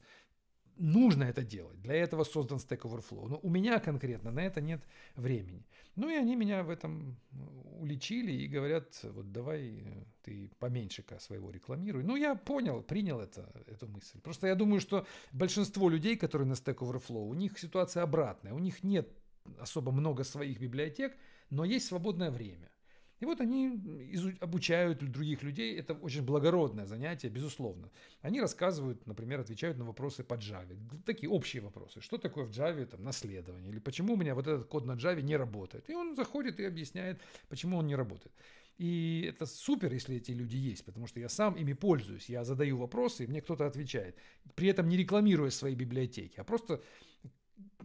нужно это делать. Для этого создан Stack Overflow. Но у меня конкретно на это нет времени. Ну и они меня в этом э, уличили и говорят, вот давай э, ты поменьше-ка своего рекламируй. Ну я понял, принял это, эту мысль. Просто я думаю, что большинство людей, которые на Stack Overflow, у них ситуация обратная. У них нет особо много своих библиотек, но есть свободное время – и вот они изу- обучают других людей. Это очень благородное занятие, безусловно. Они рассказывают, например, отвечают на вопросы по Java. Такие общие вопросы. Что такое в Java там, наследование? Или почему у меня вот этот код на Java не работает? И он заходит и объясняет, почему он не работает. И это супер, если эти люди есть, потому что я сам ими пользуюсь. Я задаю вопросы, и мне кто-то отвечает. При этом не рекламируя свои библиотеки, а просто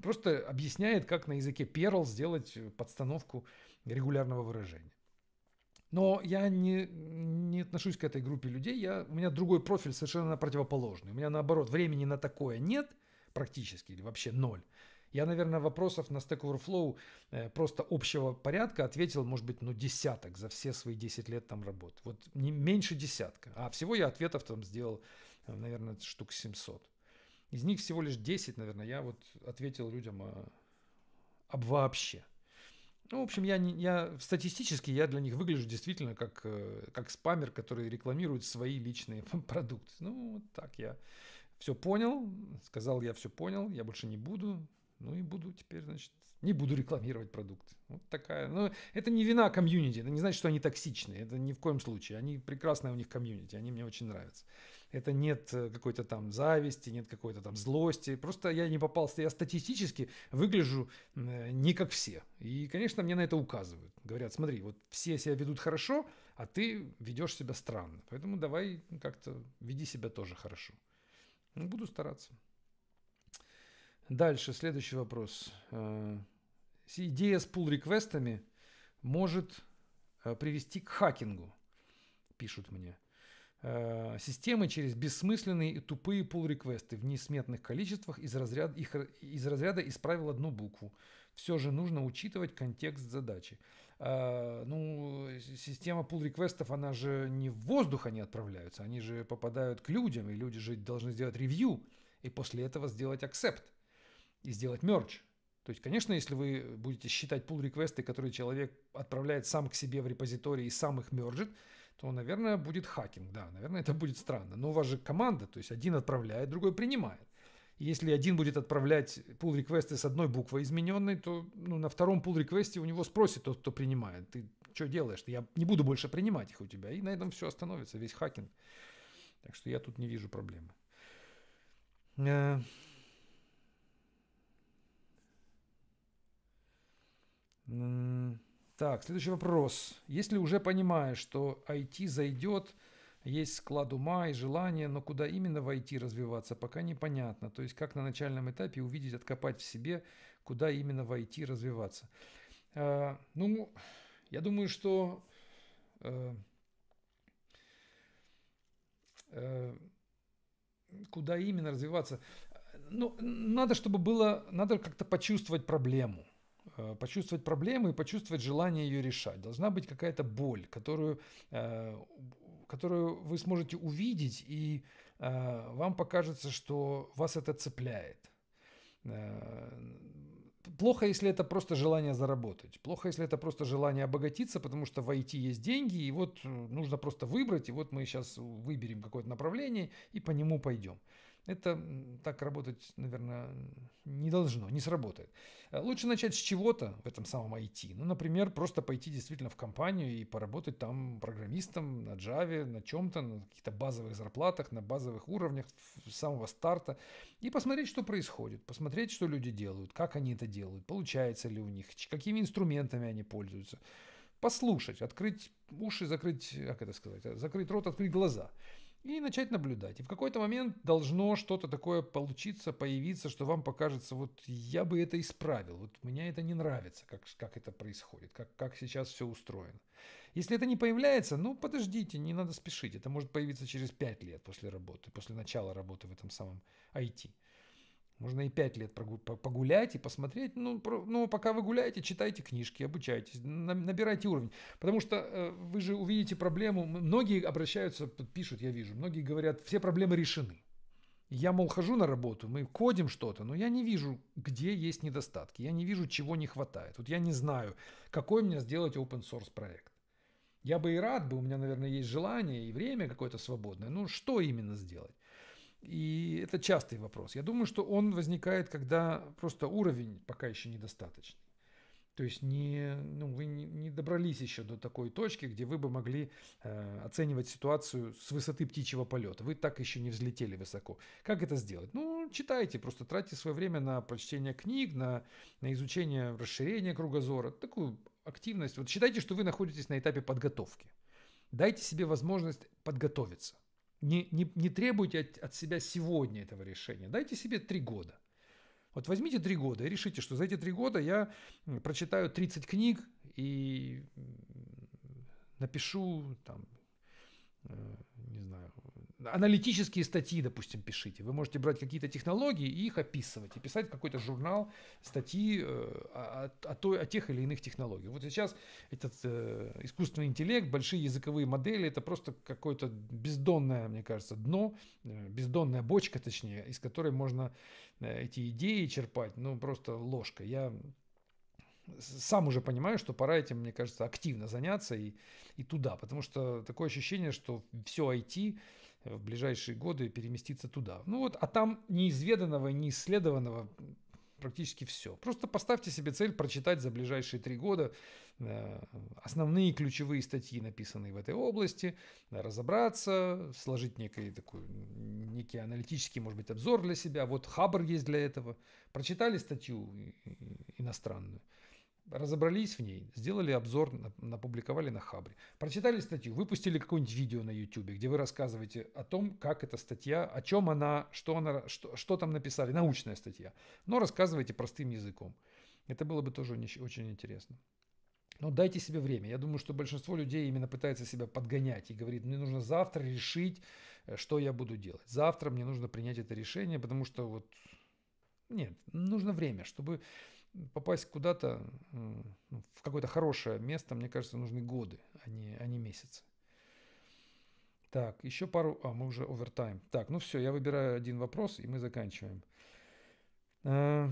просто объясняет, как на языке Perl сделать э, подстановку регулярного выражения. Но я не, не отношусь к этой группе людей. Я, у меня другой профиль совершенно противоположный. У меня наоборот, времени на такое нет практически или вообще ноль. Я, наверное, вопросов на Stack Overflow э, просто общего порядка ответил, может быть, ну, десяток за все свои 10 лет там работы. Вот не меньше десятка. А всего я ответов там сделал, э, наверное, штук 700. Из них всего лишь 10, наверное, я вот ответил людям а, об вообще. Ну, в общем, я, не, я статистически я для них выгляжу действительно как, э, как спамер, который рекламирует свои личные продукты. Ну, вот так я все понял, сказал я все понял, я больше не буду, ну и буду теперь, значит, не буду рекламировать продукты. Вот такая. Но ну, это не вина комьюнити, это не значит, что они токсичные, это ни в коем случае. Они прекрасная у них комьюнити, они мне очень нравятся это нет э, какой-то там зависти, нет какой-то там злости. Просто я не попался, я статистически выгляжу э, не как все. И, конечно, мне на это указывают. Говорят, смотри, вот все себя ведут хорошо, а ты ведешь себя странно. Поэтому давай как-то веди себя тоже хорошо. Ну, буду стараться. Дальше, следующий вопрос. Э, идея с пул-реквестами может привести к хакингу, пишут мне. Э, системы через бессмысленные и тупые pull-реквесты в несметных количествах из разряда, их, э, из разряда исправил одну букву. Все же нужно учитывать контекст задачи. Э, ну, система pull-реквестов, она же не в воздух они отправляются, они же попадают к людям, и люди же должны сделать ревью, и после этого сделать акцепт, и сделать мерч. То есть, конечно, если вы будете считать пул реквесты которые человек отправляет сам к себе в репозитории и сам их мержит, то, наверное, будет хакинг, да, наверное, это будет странно. Но у вас же команда, то есть один отправляет, другой принимает. И если один будет отправлять pull реквесты с одной буквой измененной, то ну, на втором pull реквесте у него спросит тот, кто принимает, ты что делаешь? Я не буду больше принимать их у тебя. И на этом все остановится, весь хакинг. Так что я тут не вижу проблемы. Mm. Так, следующий вопрос. Если уже понимаешь, что IT зайдет, есть склад ума и желание, но куда именно войти развиваться, пока непонятно. То есть как на начальном этапе увидеть, откопать в себе, куда именно войти развиваться. Э, ну, я думаю, что э, э, куда именно развиваться. Ну, надо, чтобы было, надо как-то почувствовать проблему. Э, почувствовать проблему и почувствовать желание ее решать. Должна быть какая-то боль, которую, э, которую вы сможете увидеть, и э, вам покажется, что вас это цепляет. Плохо, если это просто желание заработать. Плохо, если это просто желание обогатиться, потому что в IT есть деньги, и вот нужно просто выбрать, и вот мы сейчас выберем какое-то направление и по нему пойдем. Это так работать, наверное, не должно, не сработает. Э, лучше начать с чего-то в этом самом IT. Ну, например, просто пойти действительно в компанию и поработать там программистом на Java, на чем-то, на каких-то базовых зарплатах, на базовых уровнях с самого старта. И посмотреть, что происходит, посмотреть, что люди делают, как они это делают, получается ли у них, какими инструментами они пользуются послушать, открыть уши, закрыть, как это сказать, э, закрыть рот, открыть глаза и начать наблюдать. И в какой-то момент должно что-то такое получиться, появиться, что вам покажется, вот я бы это исправил, вот мне это не нравится, как, как это происходит, как, как сейчас все устроено. Если это не появляется, ну подождите, не надо спешить, это может появиться через 5 лет после работы, после начала работы в этом самом IT. Можно и пять лет погулять и посмотреть. Ну, про, ну, пока вы гуляете, читайте книжки, обучайтесь, на, набирайте уровень. Потому что э, вы же увидите проблему. Многие обращаются, пишут, я вижу, многие говорят, все проблемы решены. Я, мол, хожу на работу, мы кодим что-то, но я не вижу, где есть недостатки, я не вижу, чего не хватает. Вот я не знаю, какой мне сделать open source проект. Я бы и рад бы, у меня, наверное, есть желание и время какое-то свободное. Ну, что именно сделать? И это частый вопрос. Я думаю, что он возникает, когда просто уровень пока еще недостаточный. То есть не, ну, вы не, добрались еще до такой точки, где вы бы могли э, оценивать ситуацию с высоты птичьего полета. Вы так еще не взлетели высоко. Как это сделать? Ну, читайте, просто тратьте свое время на прочтение книг, на, на изучение расширения кругозора, такую активность. Вот считайте, что вы находитесь на этапе подготовки. Дайте себе возможность подготовиться. Не, не, не требуйте от, от себя сегодня этого решения. Дайте себе три года. Вот возьмите три года и решите, что за эти три года я прочитаю 30 книг и напишу там э, аналитические статьи, допустим, пишите. Вы можете брать какие-то технологии и их описывать, и писать какой-то журнал статьи э, о, о, той, о тех или иных технологиях. Вот сейчас этот э, искусственный интеллект, большие языковые модели, это просто какое-то бездонное, мне кажется, дно, э, бездонная бочка, точнее, из которой можно э, эти идеи черпать, ну, просто ложка. Я сам уже понимаю, что пора этим, мне кажется, активно заняться и, и туда, потому что такое ощущение, что все IT в ближайшие годы переместиться туда. Ну вот, а там неизведанного, неисследованного практически все. Просто поставьте себе цель прочитать за ближайшие три года э, основные ключевые статьи, написанные в этой области, разобраться, сложить некий такой, некий аналитический, может быть, обзор для себя. Вот Хабр есть для этого. Прочитали статью иностранную, разобрались в ней, сделали обзор, опубликовали на Хабре, прочитали статью, выпустили какое-нибудь видео на YouTube, где вы рассказываете о том, как эта статья, о чем она, что, она, что, что там написали, научная статья, но рассказывайте простым языком. Это было бы тоже очень интересно. Но дайте себе время. Я думаю, что большинство людей именно пытается себя подгонять и говорит, мне нужно завтра решить, э, что я буду делать. Завтра мне нужно принять это решение, потому что вот... Нет, нужно время, чтобы попасть куда-то, ну, в какое-то хорошее место, мне кажется, нужны годы, а не, а не месяцы. Так, еще пару... А, мы уже овертайм. Так, ну все, я выбираю один вопрос, и мы заканчиваем. А,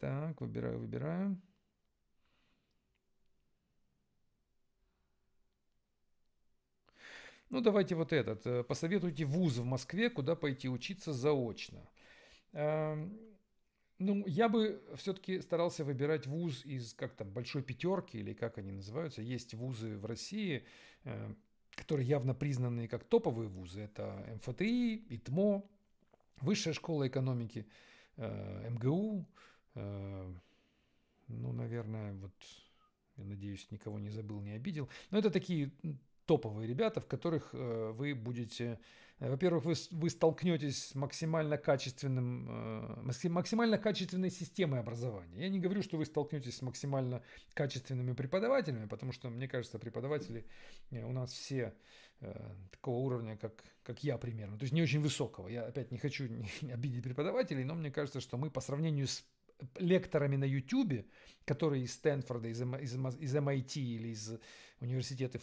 так, выбираю, выбираю. Ну, давайте вот этот. Э, посоветуйте вуз в Москве, куда пойти учиться заочно. Эм, ну, я бы все-таки старался выбирать вуз из как там большой пятерки или как они называются. Есть вузы в России, э, которые явно признаны как топовые вузы. Это МФТИ, ИТМО, Высшая школа экономики, э, МГУ. Ну, наверное, вот я надеюсь, никого не забыл, не обидел. Но это такие топовые ребята, в которых э, вы будете, э, во-первых, вы, вы столкнетесь с максимально качественным, э, максимально качественной системой образования. Я не говорю, что вы столкнетесь с максимально качественными преподавателями, потому что, мне кажется, преподаватели у нас все такого уровня, как, как я примерно, то есть не очень высокого. Я опять не хочу обидеть преподавателей, но мне кажется, что мы по сравнению с лекторами на YouTube, которые из Стэнфорда, из, эм, из, эм, из MIT эм или из университеты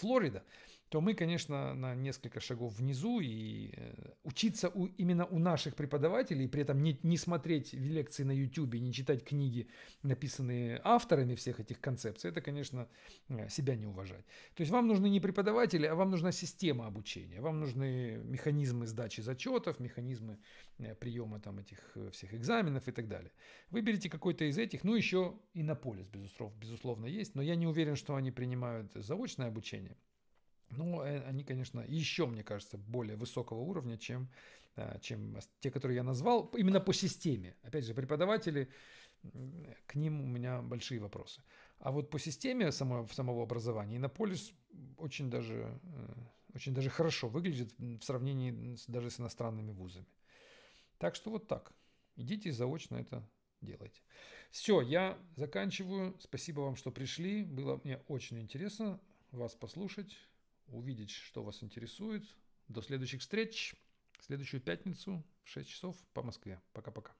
Флорида, то мы, конечно, на несколько шагов внизу и э, учиться у, именно у наших преподавателей, при этом не, не смотреть лекции на YouTube, не читать книги, написанные авторами всех этих концепций, это, конечно, э, себя не уважать. То есть вам нужны не преподаватели, а вам нужна система обучения, вам нужны механизмы сдачи зачетов, механизмы э, приема там этих всех экзаменов и так далее. Выберите какой-то из этих, ну еще и на полис, безусловно, безусловно, есть, но я не уверен, что они принимают заочное обучение. Но ну, э, они, конечно, еще, мне кажется, более высокого уровня, чем, а, чем те, которые я назвал, именно по системе. Опять же, преподаватели, к ним у меня большие вопросы. А вот по системе само, самого образования Иннополис очень даже, э, очень даже хорошо выглядит в сравнении с, даже с иностранными вузами. Так что вот так. Идите заочно это делайте. Все, я заканчиваю. Спасибо вам, что пришли. Было мне очень интересно вас послушать увидеть, что вас интересует. До следующих встреч. следующую пятницу в 6 часов по Москве. Пока-пока.